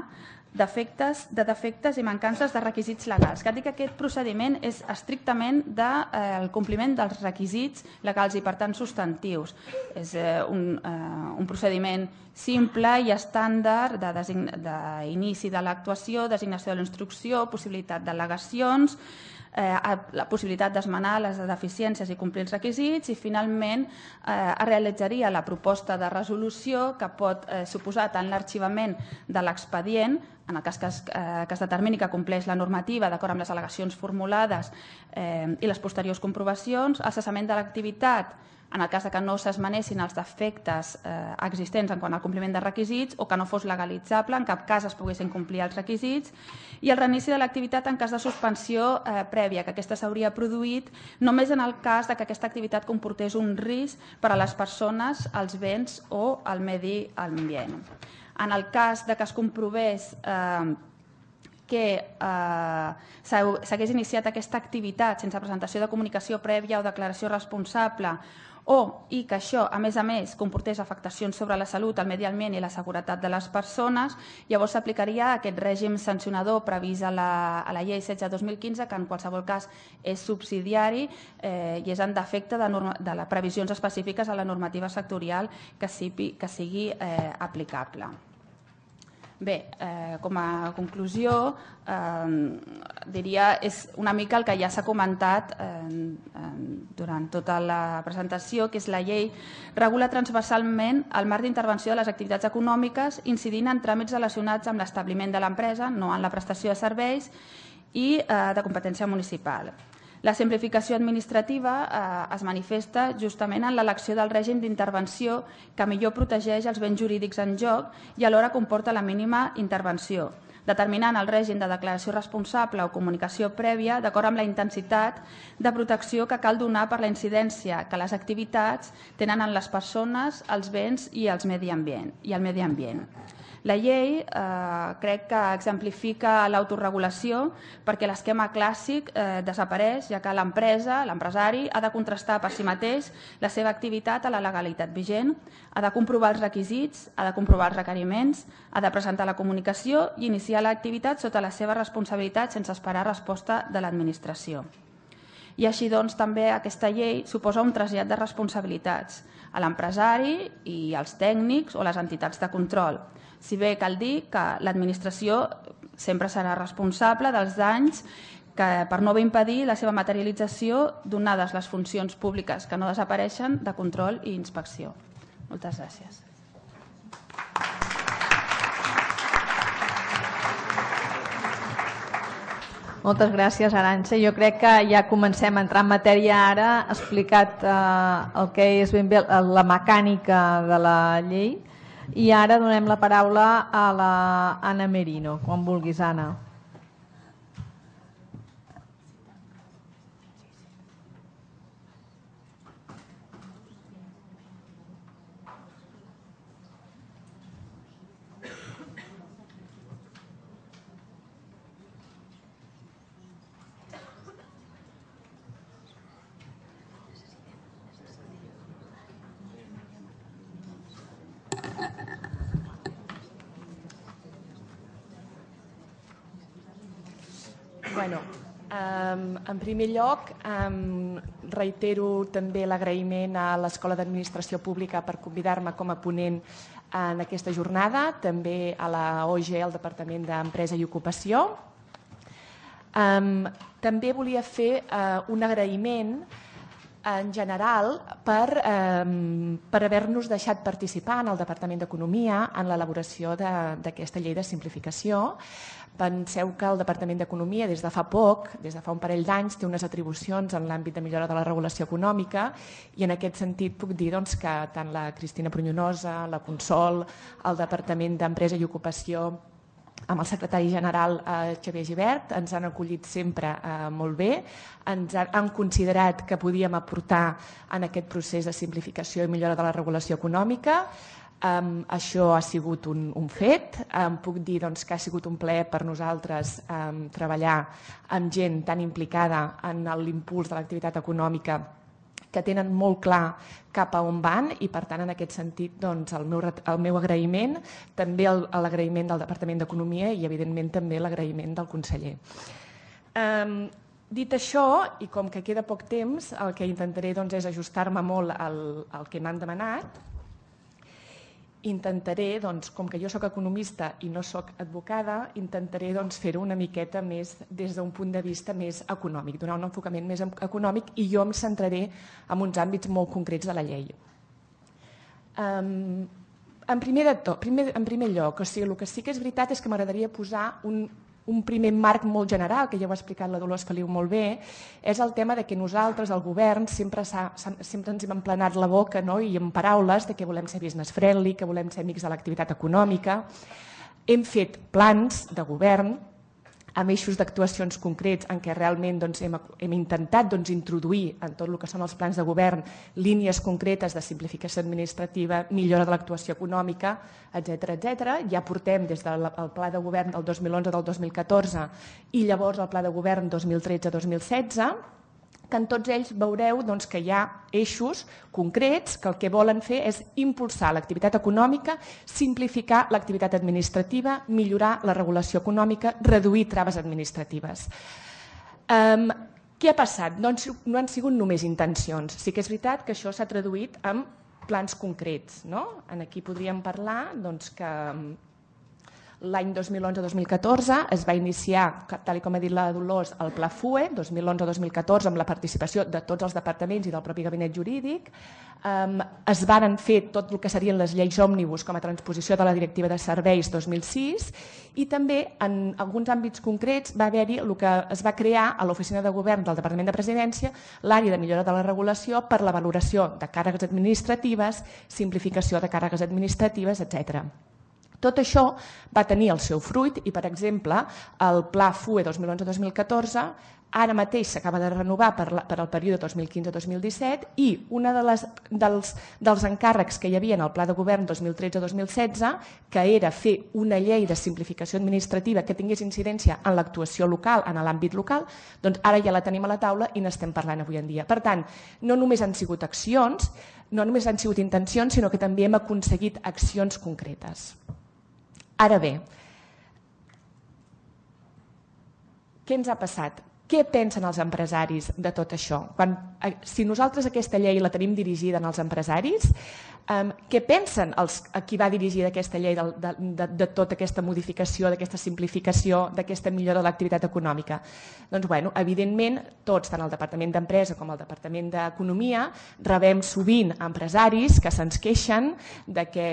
defectes, de defectes i mancances de requisits legals. Cal dir que aquest procediment és estrictament del de, eh, compliment dels requisits legals i, per tant, substantius. És eh, un, eh, un procediment simple i estàndard d'inici de, de, de l'actuació, designació de l'instrucció, possibilitat d'al·legacions, de eh, la possibilitat d'esmenar les deficiències i complir els requisits i finalment eh, es realitzaria la proposta de resolució que pot eh, suposar tant l'arxivament de l'expedient en el cas que es, eh, que es determini que compleix la normativa d'acord amb les al·legacions formulades eh, i les posteriors comprovacions, el cessament de l'activitat en el cas de que no s'esmenessin els defectes eh, existents en quant al compliment de requisits o que no fos legalitzable, en cap cas es poguessin complir els requisits, i el reinici de l'activitat en cas de suspensió eh, prèvia, que aquesta s'hauria produït només en el cas de que aquesta activitat comportés un risc per a les persones, els béns o el medi ambient. En el cas de que es comprovés eh, que eh, s'hagués iniciat aquesta activitat sense presentació de comunicació prèvia o declaració responsable o i que això, a més a més, comportés afectacions sobre la salut, el medi ambient i la seguretat de les persones, llavors s'aplicaria aquest règim sancionador previst a la, a la llei 16-2015, que en qualsevol cas és subsidiari eh, i és en defecte de, norma, de les previsions específiques a la normativa sectorial que, sigui, que sigui eh, aplicable. Bé, eh, com a conclusió, eh, diria és una mica el que ja s'ha comentat eh, eh, durant tota la presentació, que és la llei regula transversalment el marc d'intervenció de les activitats econòmiques incidint en tràmits relacionats amb l'establiment de l'empresa, no en la prestació de serveis i eh, de competència municipal. La simplificació administrativa eh, es manifesta justament en l'elecció del règim d'intervenció que millor protegeix els béns jurídics en joc i alhora comporta la mínima intervenció determinant el règim de declaració responsable o comunicació prèvia d'acord amb la intensitat de protecció que cal donar per la incidència que les activitats tenen en les persones, els béns i, els medi ambient, i el medi ambient. La llei eh, crec que exemplifica l'autorregulació perquè l'esquema clàssic eh, desapareix, ja que l'empresa, l'empresari, ha de contrastar per si mateix la seva activitat a la legalitat vigent, ha de comprovar els requisits, ha de comprovar els requeriments, ha de presentar la comunicació i iniciar l'activitat sota la seva responsabilitat sense esperar resposta de l'administració. I així doncs també aquesta llei suposa un trasllat de responsabilitats, a l'empresari i als tècnics o les entitats de control. Si bé cal dir que l'administració sempre serà responsable dels danys que per no haver impedir la seva materialització donades les funcions públiques que no desapareixen de control i inspecció. Moltes gràcies. Moltes gràcies, Aranxa. Jo crec que ja comencem a entrar en matèria ara, explicat eh, el que és ben bé la mecànica de la llei, i ara donem la paraula a la Merino, quan vulguis, Anna. Bueno, Um, en primer lloc, um, reitero també l'agraïment a l'Escola d'Administració Pública per convidar-me com a ponent en aquesta jornada, també a la OG, al Departament d'Empresa i Ocupació. Um, també volia fer uh, un agraïment en general per, um, per haver-nos deixat participar en el Departament d'Economia en l'elaboració d'aquesta llei de simplificació, Penseu que el Departament d'Economia des de fa poc, des de fa un parell d'anys, té unes atribucions en l'àmbit de millora de la regulació econòmica i en aquest sentit puc dir doncs, que tant la Cristina Prunyonosa, la Consol, el Departament d'Empresa i Ocupació amb el secretari general eh, Xavier Givert, ens han acollit sempre eh, molt bé, ens han, han considerat que podíem aportar en aquest procés de simplificació i millora de la regulació econòmica, Um, això ha sigut un, un fet. Em um, puc dir doncs, que ha sigut un plaer per nosaltres um, treballar amb gent tan implicada en l'impuls de l'activitat econòmica que tenen molt clar cap a on van i per tant en aquest sentit doncs, el, meu, el meu agraïment, també l'agraïment del Departament d'Economia i evidentment també l'agraïment del conseller. Um, Dit això, i com que queda poc temps, el que intentaré doncs, és ajustar-me molt al, al que m'han demanat intentaré, doncs, com que jo sóc economista i no sóc advocada, intentaré doncs, fer-ho una miqueta més des d'un punt de vista més econòmic, donar un enfocament més econòmic i jo em centraré en uns àmbits molt concrets de la llei. Um, en, primer de to, primer, en primer lloc, o sigui, el que sí que és veritat és que m'agradaria posar un un primer marc molt general, que ja ho ha explicat la Dolors Feliu molt bé, és el tema de que nosaltres, el govern, sempre, sempre ens hem emplenat la boca no? i en paraules de que volem ser business friendly, que volem ser amics de l'activitat econòmica. Hem fet plans de govern, amb eixos d'actuacions concrets en què realment doncs, hem, hem intentat doncs, introduir en tot el que són els plans de govern línies concretes de simplificació administrativa, millora de l'actuació econòmica, etc etc. Ja portem des del pla de govern del 2011 del 2014 i llavors el pla de govern 2013-2016 que en tots ells veureu doncs, que hi ha eixos concrets que el que volen fer és impulsar l'activitat econòmica, simplificar l'activitat administrativa, millorar la regulació econòmica, reduir traves administratives. Um, què ha passat? No han, no han sigut només intencions. Sí que és veritat que això s'ha traduït en plans concrets. No? En aquí podríem parlar doncs, que L'any 2011-2014 es va iniciar, tal com ha dit la Dolors, el Pla FUE, 2011-2014, amb la participació de tots els departaments i del propi gabinet jurídic. es varen fer tot el que serien les lleis òmnibus com a transposició de la Directiva de Serveis 2006 i també en alguns àmbits concrets va haver-hi el que es va crear a l'oficina de govern del Departament de Presidència l'àrea de millora de la regulació per la valoració de càrregues administratives, simplificació de càrregues administratives, etc. Tot això va tenir el seu fruit i, per exemple, el Pla FUE 2011-2014 ara mateix s'acaba de renovar per, la, per al període 2015-2017 i un de les, dels, dels encàrrecs que hi havia en el Pla de Govern 2013-2016, que era fer una llei de simplificació administrativa que tingués incidència en l'actuació local, en l'àmbit local, doncs ara ja la tenim a la taula i n'estem parlant avui en dia. Per tant, no només han sigut accions, no només han sigut intencions, sinó que també hem aconseguit accions concretes. Ara bé, què ens ha passat? Què pensen els empresaris de tot això? Quan, eh, si nosaltres aquesta llei la tenim dirigida als empresaris, um, què pensen els, a qui va dirigir aquesta llei de, de, de, de tota aquesta modificació, d'aquesta simplificació, d'aquesta millora de l'activitat econòmica? Doncs, bueno, evidentment, tots, tant el Departament d'Empresa com el Departament d'Economia, rebem sovint empresaris que se'ns queixen de que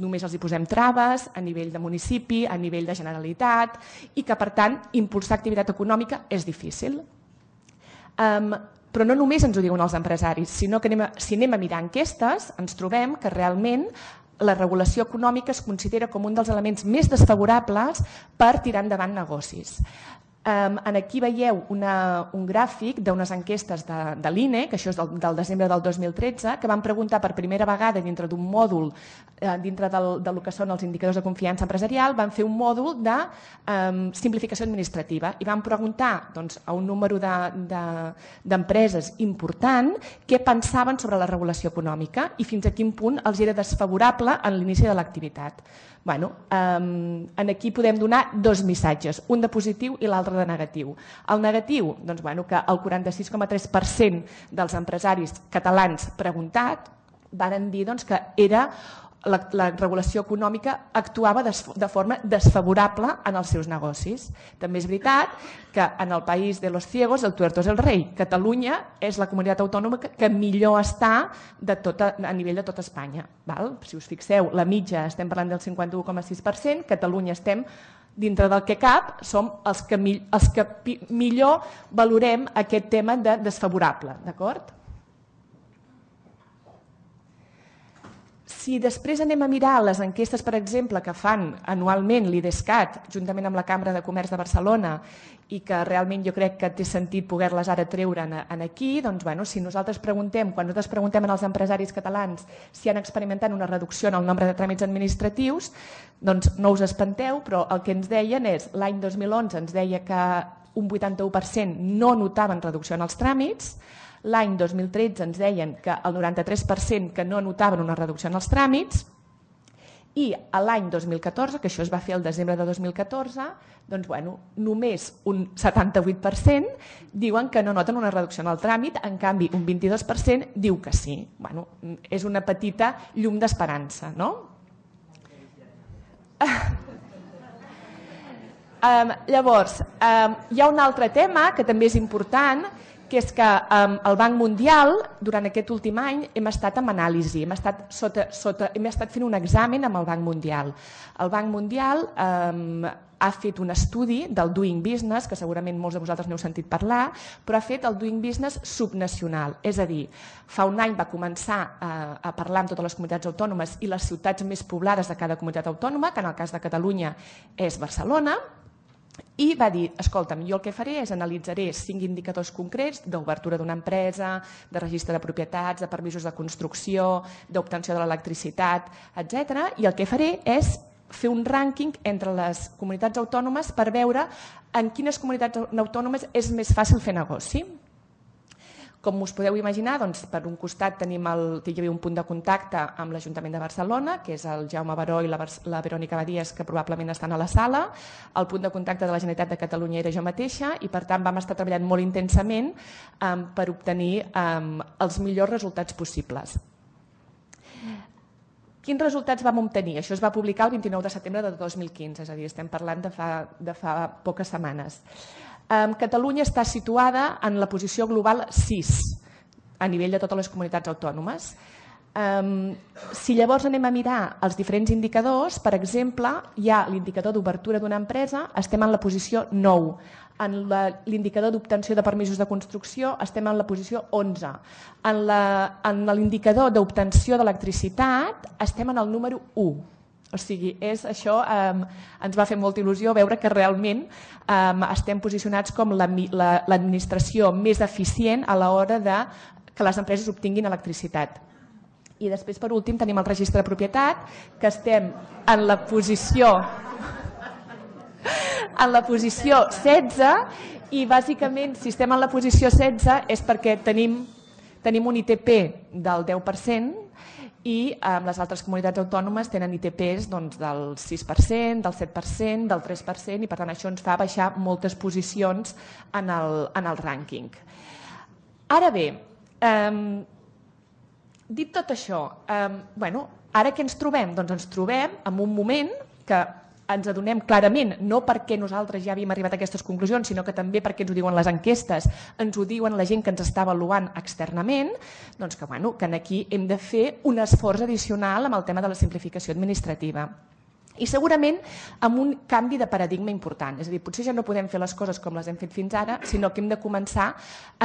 només els hi posem traves a nivell de municipi, a nivell de Generalitat, i que, per tant, impulsar activitat econòmica és difícil fàcil. um, però no només ens ho diuen els empresaris, sinó que anem a, si anem a mirar enquestes ens trobem que realment la regulació econòmica es considera com un dels elements més desfavorables per tirar endavant negocis. Um, en aquí veieu una, un gràfic d'unes enquestes de, de l'INE, que això és del, del desembre del 2013, que van preguntar per primera vegada dintre d'un mòdul, eh, dintre del, del que són els indicadors de confiança empresarial, van fer un mòdul de um, simplificació administrativa i van preguntar doncs, a un número d'empreses de, de, important què pensaven sobre la regulació econòmica i fins a quin punt els era desfavorable en l'inici de l'activitat. Bueno, um, en aquí podem donar dos missatges, un de positiu i l'altre de negatiu. El negatiu, doncs, bueno, que el 46,3% dels empresaris catalans preguntat varen dir doncs, que era la, la regulació econòmica actuava des, de forma desfavorable en els seus negocis. També és veritat que en el país de los ciegos el tuerto és el rei. Catalunya és la comunitat autònoma que, que millor està de tota, a nivell de tot Espanya. Val? Si us fixeu, la mitja estem parlant del 51,6%, Catalunya estem dintre del que cap, som els que, els que millor valorem aquest tema de desfavorable, d'acord? Si després anem a mirar les enquestes, per exemple, que fan anualment l'IDESCAT, juntament amb la Cambra de Comerç de Barcelona, i que realment jo crec que té sentit poder-les ara treure en, en aquí, doncs bueno, si nosaltres preguntem, quan nosaltres preguntem als empresaris catalans si han experimentat una reducció en el nombre de tràmits administratius, doncs no us espanteu, però el que ens deien és, l'any 2011 ens deia que un 81% no notaven reducció en els tràmits, L'any 2013 ens deien que el 93% que no notaven una reducció en els tràmits i a l'any 2014, que això es va fer el desembre de 2014, doncs, bueno, només un 78% diuen que no noten una reducció en el tràmit, en canvi un 22% diu que sí. Bueno, és una petita llum d'esperança, no? Um, llavors, um, hi ha un altre tema que també és important, que és que um, el Banc Mundial, durant aquest últim any, hem estat en anàlisi, hem estat, sota, sota, hem estat fent un examen amb el Banc Mundial. El Banc Mundial um, ha fet un estudi del Doing Business, que segurament molts de vosaltres n'heu sentit parlar, però ha fet el Doing Business subnacional. És a dir, fa un any va començar a, eh, a parlar amb totes les comunitats autònomes i les ciutats més poblades de cada comunitat autònoma, que en el cas de Catalunya és Barcelona, i va dir, escolta'm, jo el que faré és analitzaré cinc indicadors concrets d'obertura d'una empresa, de registre de propietats, de permisos de construcció, d'obtenció de l'electricitat, etc. i el que faré és fer un rànquing entre les comunitats autònomes per veure en quines comunitats autònomes és més fàcil fer negoci. Com us podeu imaginar, doncs, per un costat tenim el, hi havia un punt de contacte amb l'Ajuntament de Barcelona, que és el Jaume Baró i la, la Verònica Badies, que probablement estan a la sala. El punt de contacte de la Generalitat de Catalunya era jo mateixa i, per tant, vam estar treballant molt intensament um, per obtenir um, els millors resultats possibles. Quins resultats vam obtenir? Això es va publicar el 29 de setembre de 2015, és a dir, estem parlant de fa, de fa poques setmanes eh, Catalunya està situada en la posició global 6 a nivell de totes les comunitats autònomes. Um, si llavors anem a mirar els diferents indicadors, per exemple, hi ha l'indicador d'obertura d'una empresa, estem en la posició 9. En l'indicador d'obtenció de permisos de construcció estem en la posició 11. En l'indicador d'obtenció d'electricitat estem en el número 1. O sigui, és això, eh, ens va fer molta il·lusió veure que realment eh, estem posicionats com l'administració la, la, més eficient a l'hora de que les empreses obtinguin electricitat. I després, per últim, tenim el registre de propietat, que estem en la posició en la posició 16 i bàsicament si estem en la posició 16 és perquè tenim, tenim un ITP del 10%, i amb eh, les altres comunitats autònomes tenen ITPs doncs, del 6%, del 7%, del 3% i per tant això ens fa baixar moltes posicions en el, en el rànquing. Ara bé, eh, dit tot això, eh, bueno, ara què ens trobem? Doncs ens trobem en un moment que ens adonem clarament, no perquè nosaltres ja havíem arribat a aquestes conclusions, sinó que també perquè ens ho diuen les enquestes, ens ho diuen la gent que ens està avaluant externament, doncs que, bueno, que aquí hem de fer un esforç addicional amb el tema de la simplificació administrativa. I segurament amb un canvi de paradigma important. És a dir, potser ja no podem fer les coses com les hem fet fins ara, sinó que hem de començar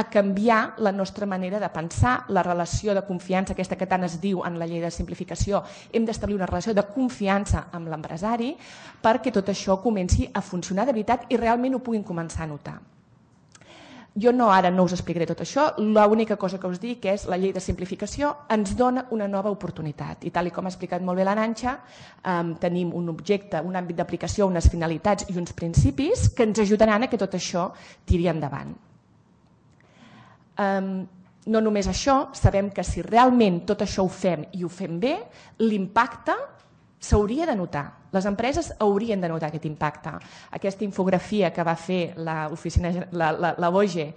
a canviar la nostra manera de pensar, la relació de confiança, aquesta que tant es diu en la llei de simplificació. Hem d'establir una relació de confiança amb l'empresari perquè tot això comenci a funcionar de veritat i realment ho puguin començar a notar. Jo no ara no us explicaré tot això, l'única cosa que us dic és la llei de simplificació ens dona una nova oportunitat i tal com ha explicat molt bé la Nanxa, eh, tenim un objecte, un àmbit d'aplicació, unes finalitats i uns principis que ens ajudaran a que tot això tiri endavant. Eh, no només això, sabem que si realment tot això ho fem i ho fem bé, l'impacte s'hauria de notar. Les empreses haurien de notar aquest impacte. Aquesta infografia que va fer la, oficina, la, la, la Boge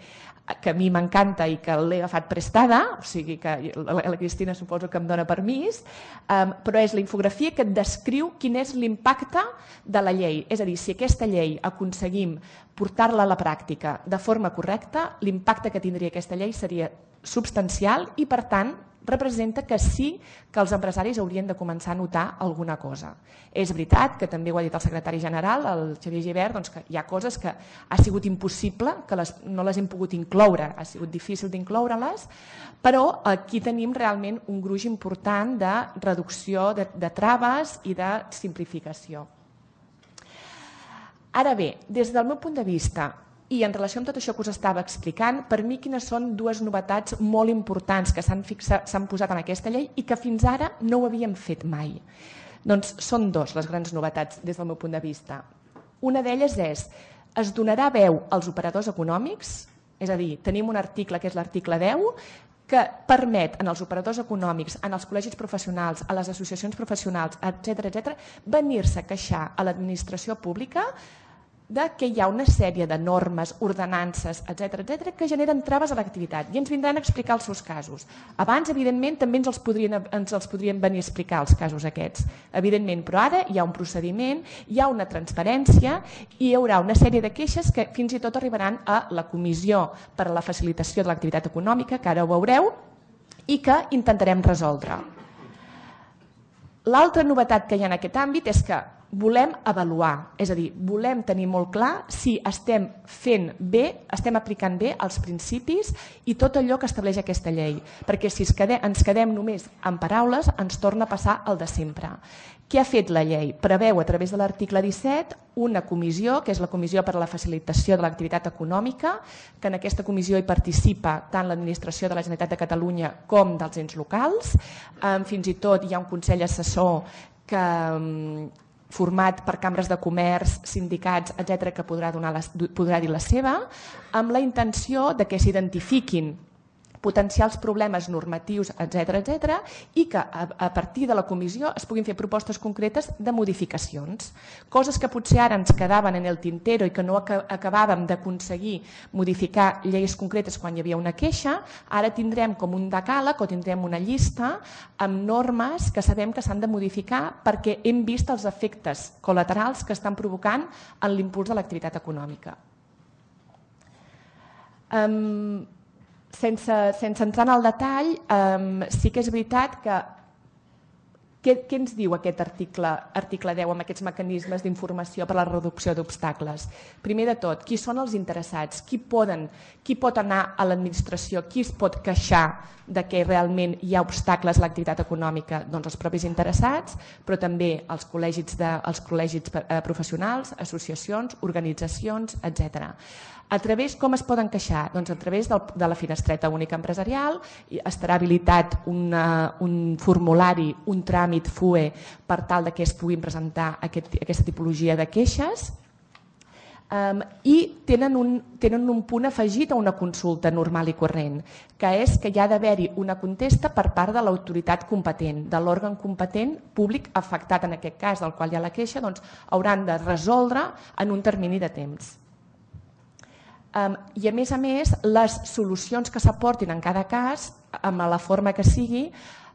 que a mi m'encanta i que l'he agafat prestada, o sigui que la, la Cristina suposo que em dona permís, um, però és la infografia que descriu quin és l'impacte de la llei. És a dir, si aquesta llei aconseguim portar-la a la pràctica de forma correcta, l'impacte que tindria aquesta llei seria substancial i, per tant, representa que sí que els empresaris haurien de començar a notar alguna cosa. És veritat que també ho ha dit el secretari general, el Xavier Givert, doncs que hi ha coses que ha sigut impossible, que les, no les hem pogut incloure, ha sigut difícil d'incloure-les, però aquí tenim realment un gruix important de reducció de, de traves i de simplificació. Ara bé, des del meu punt de vista, i en relació amb tot això que us estava explicant, per mi quines són dues novetats molt importants que s'han posat en aquesta llei i que fins ara no ho havíem fet mai. Doncs són dos les grans novetats des del meu punt de vista. Una d'elles és es donarà veu als operadors econòmics, és a dir, tenim un article que és l'article 10, que permet en els operadors econòmics, en els col·legis professionals, a les associacions professionals, etc etc, venir-se a queixar a l'administració pública de que hi ha una sèrie de normes, ordenances, etc etc que generen traves a l'activitat i ens vindran a explicar els seus casos. Abans, evidentment, també ens els, podrien, ens els podrien venir a explicar els casos aquests, evidentment, però ara hi ha un procediment, hi ha una transparència i hi haurà una sèrie de queixes que fins i tot arribaran a la Comissió per a la Facilitació de l'Activitat Econòmica, que ara ho veureu, i que intentarem resoldre. L'altra novetat que hi ha en aquest àmbit és que volem avaluar, és a dir, volem tenir molt clar si estem fent bé, estem aplicant bé els principis i tot allò que estableix aquesta llei, perquè si ens quedem només en paraules ens torna a passar el de sempre. Què ha fet la llei? Preveu a través de l'article 17 una comissió, que és la Comissió per a la Facilitació de l'Activitat Econòmica, que en aquesta comissió hi participa tant l'administració de la Generalitat de Catalunya com dels ens locals. Fins i tot hi ha un Consell Assessor que, mm, format per cambres de comerç, sindicats, etc que podrà, donar la, podrà dir la seva, amb la intenció de que s'identifiquin potenciar els problemes normatius, etc etc, i que a, a partir de la comissió es puguin fer propostes concretes de modificacions. Coses que potser ara ens quedaven en el tintero i que no acabàvem d'aconseguir modificar lleis concretes quan hi havia una queixa, ara tindrem com un decàleg o tindrem una llista amb normes que sabem que s'han de modificar perquè hem vist els efectes col·laterals que estan provocant en l'impuls de l'activitat econòmica. Um, sense, sense entrar en el detall, eh, sí que és veritat que què, què ens diu aquest article, article 10 amb aquests mecanismes d'informació per a la reducció d'obstacles? Primer de tot, qui són els interessats? Qui, poden, qui pot anar a l'administració? Qui es pot queixar de que realment hi ha obstacles a l'activitat econòmica? Doncs els propis interessats, però també els col·legis, de, els col·legis eh, professionals, associacions, organitzacions, etcètera. A través com es poden queixar? Doncs a través del, de la finestreta única empresarial estarà habilitat una, eh, un formulari, un tràmit FUE per tal de que es puguin presentar aquest, aquesta tipologia de queixes um, i tenen un, tenen un punt afegit a una consulta normal i corrent, que és que hi ha d'haver-hi una contesta per part de l'autoritat competent, de l'òrgan competent públic afectat en aquest cas, del qual hi ha la queixa, doncs hauran de resoldre en un termini de temps. I a més a més, les solucions que s'aportin en cada cas, amb la forma que sigui,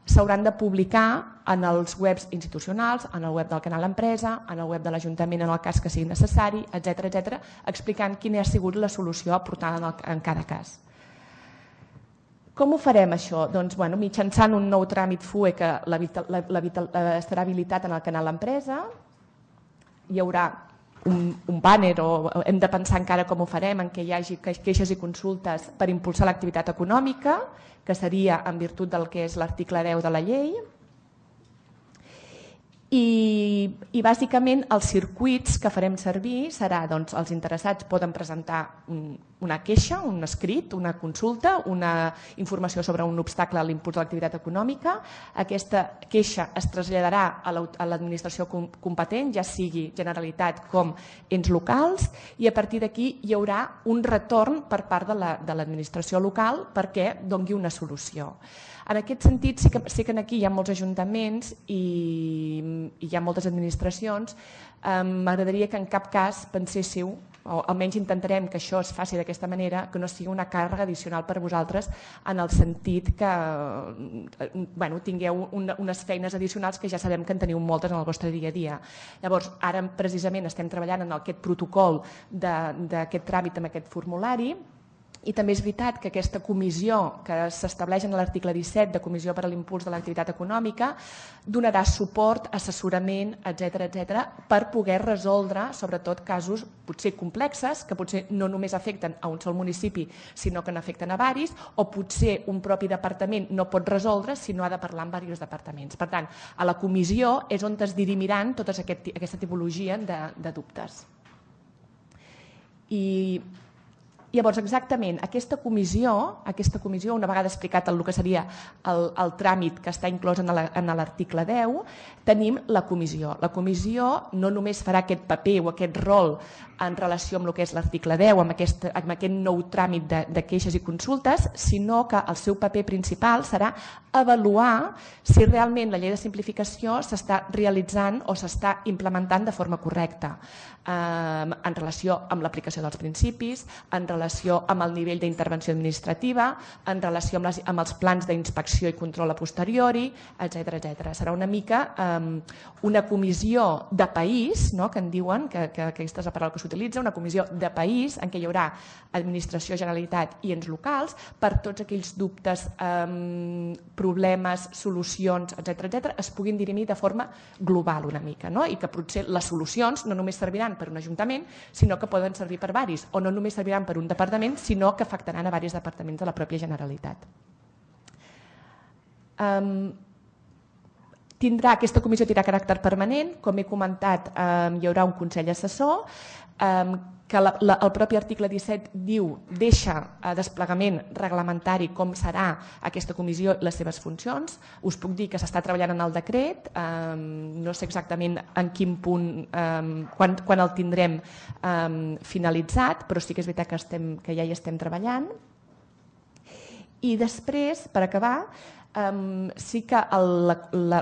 s'hauran de publicar en els webs institucionals, en el web del canal Empresa, en el web de l'Ajuntament en el cas que sigui necessari, etc etc, explicant quina ha sigut la solució aportada en, el, en cada cas. Com ho farem això? Doncs, bueno, mitjançant un nou tràmit FUE que la, la, la, estarà habilitat en el canal Empresa, hi haurà un, un banner o hem de pensar encara com ho farem, en què hi hagi queixes i consultes per impulsar l'activitat econòmica, que seria en virtut del que és l'article 10 de la llei, i, i bàsicament els circuits que farem servir serà doncs, els interessats poden presentar un, una queixa, un escrit, una consulta, una informació sobre un obstacle a l'impuls de l'activitat econòmica. Aquesta queixa es traslladarà a l'administració competent, ja sigui Generalitat com ens locals, i a partir d'aquí hi haurà un retorn per part de l'administració la, de local perquè dongui una solució. En aquest sentit, sí que, sí que aquí hi ha molts ajuntaments i, i hi ha moltes administracions. M'agradaria que en cap cas penséssiu o almenys intentarem que això es faci d'aquesta manera, que no sigui una càrrega addicional per a vosaltres en el sentit que bueno, tingueu una, unes feines addicionals que ja sabem que en teniu moltes en el vostre dia a dia. Llavors, ara precisament estem treballant en aquest protocol d'aquest tràmit amb aquest formulari, i també és veritat que aquesta comissió que s'estableix en l'article 17 de Comissió per a l'Impuls de l'Activitat Econòmica donarà suport, assessorament, etc etc per poder resoldre, sobretot, casos potser complexes, que potser no només afecten a un sol municipi, sinó que n'afecten a varis, o potser un propi departament no pot resoldre si no ha de parlar amb diversos departaments. Per tant, a la comissió és on es dirimiran tota aquest, aquesta tipologia de, de dubtes. I Llavors, exactament, aquesta comissió, aquesta comissió una vegada explicat el, el que seria el, el tràmit que està inclòs en l'article 10, tenim la comissió. La comissió no només farà aquest paper o aquest rol en relació amb el que és l'article 10, amb aquest, amb aquest nou tràmit de, de queixes i consultes, sinó que el seu paper principal serà avaluar si realment la llei de simplificació s'està realitzant o s'està implementant de forma correcta eh, en relació amb l'aplicació dels principis, en relació amb el nivell d'intervenció administrativa, en relació amb, les, amb els plans d'inspecció i control a posteriori, etc etc. Serà una mica eh, una comissió de país, no? que en diuen, que, que, aquesta és la paraula que s'utilitza, una comissió de país en què hi haurà administració, Generalitat i ens locals per tots aquells dubtes, eh, problemes, solucions, etc etc es puguin dirimir de forma global una mica no? i que potser les solucions no només serviran serviran per un ajuntament, sinó que poden servir per varis, o no només serviran per un departament, sinó que afectaran a varis departaments de la pròpia Generalitat. Um, tindrà, aquesta comissió tindrà caràcter permanent, com he comentat, um, hi haurà un Consell Assessor, um, que la, la, el propi article 17 diu deixa a eh, desplegament reglamentari com serà aquesta comissió i les seves funcions. Us puc dir que s'està treballant en el decret, eh, no sé exactament en quin punt, eh, quan, quan el tindrem eh, finalitzat, però sí que és veritat que, estem, que ja hi estem treballant. I després, per acabar, um, sí que el, la, la,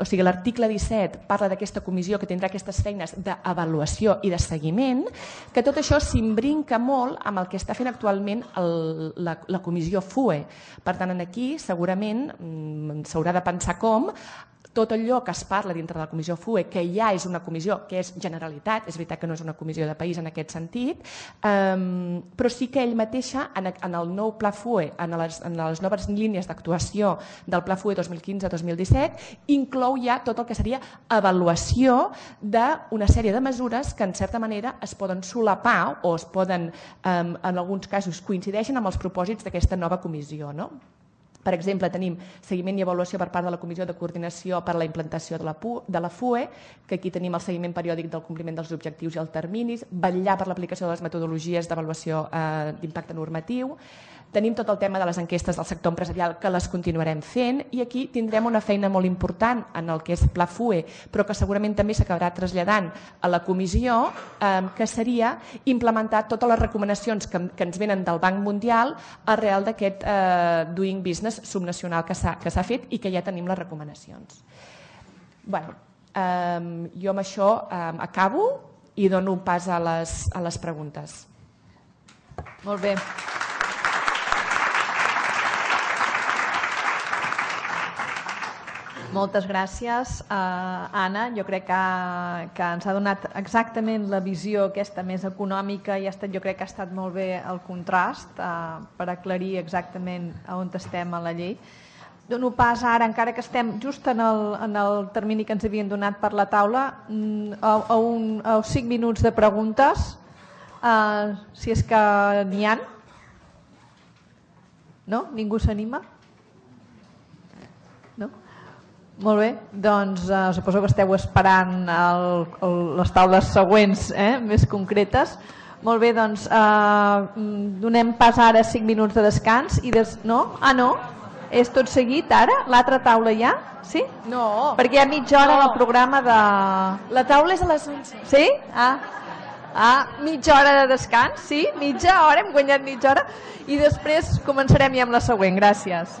o sigui, l'article 17 parla d'aquesta comissió que tindrà aquestes feines d'avaluació i de seguiment, que tot això s'imbrinca molt amb el que està fent actualment el, la, la comissió FUE. Per tant, aquí segurament mm, s'haurà de pensar com tot allò que es parla dintre de la comissió FUE, que ja és una comissió que és generalitat, és veritat que no és una comissió de país en aquest sentit, ehm, però sí que ell mateixa en, en el nou Pla FUE, en les, en les noves línies d'actuació del Pla FUE 2015-2017, inclou ja tot el que seria avaluació d'una sèrie de mesures que en certa manera es poden solapar o es poden, ehm, en alguns casos, coincideixen amb els propòsits d'aquesta nova comissió. No? Per exemple, tenim seguiment i avaluació per part de la Comissió de Coordinació per a la implantació de la, PU, de la FUE, que aquí tenim el seguiment periòdic del compliment dels objectius i els terminis, vetllar per l'aplicació de les metodologies d'avaluació eh, d'impacte normatiu, Tenim tot el tema de les enquestes del sector empresarial que les continuarem fent i aquí tindrem una feina molt important en el que és Pla FUE, però que segurament també s'acabarà traslladant a la comissió, eh, que seria implementar totes les recomanacions que, que ens venen del Banc Mundial arrel d'aquest eh, Doing Business subnacional que s'ha fet i que ja tenim les recomanacions. bueno, eh, jo amb això eh, acabo i dono pas a les, a les preguntes. Molt bé. Moltes gràcies, eh, Anna. Jo crec que, que ens ha donat exactament la visió aquesta més econòmica i ha estat, jo crec que ha estat molt bé el contrast eh, per aclarir exactament on estem a la llei. Dono pas ara, encara que estem just en el, en el termini que ens havien donat per la taula, mm, a, a, un, a 5 minuts de preguntes, eh, si és que n'hi han. No? Ningú s'anima? Molt bé, doncs eh, suposo que esteu esperant el, el, les taules següents, eh, més concretes. Molt bé, doncs eh, mm, donem pas ara 5 minuts de descans i des... No? Ah, no? És tot seguit ara? L'altra taula ja? Sí? No. Perquè hi ha mitja hora no. el programa de... La taula és a les 11. Sí? Ah. Ah, mitja hora de descans, sí, mitja hora, hem guanyat mitja hora i després començarem ja amb la següent, gràcies.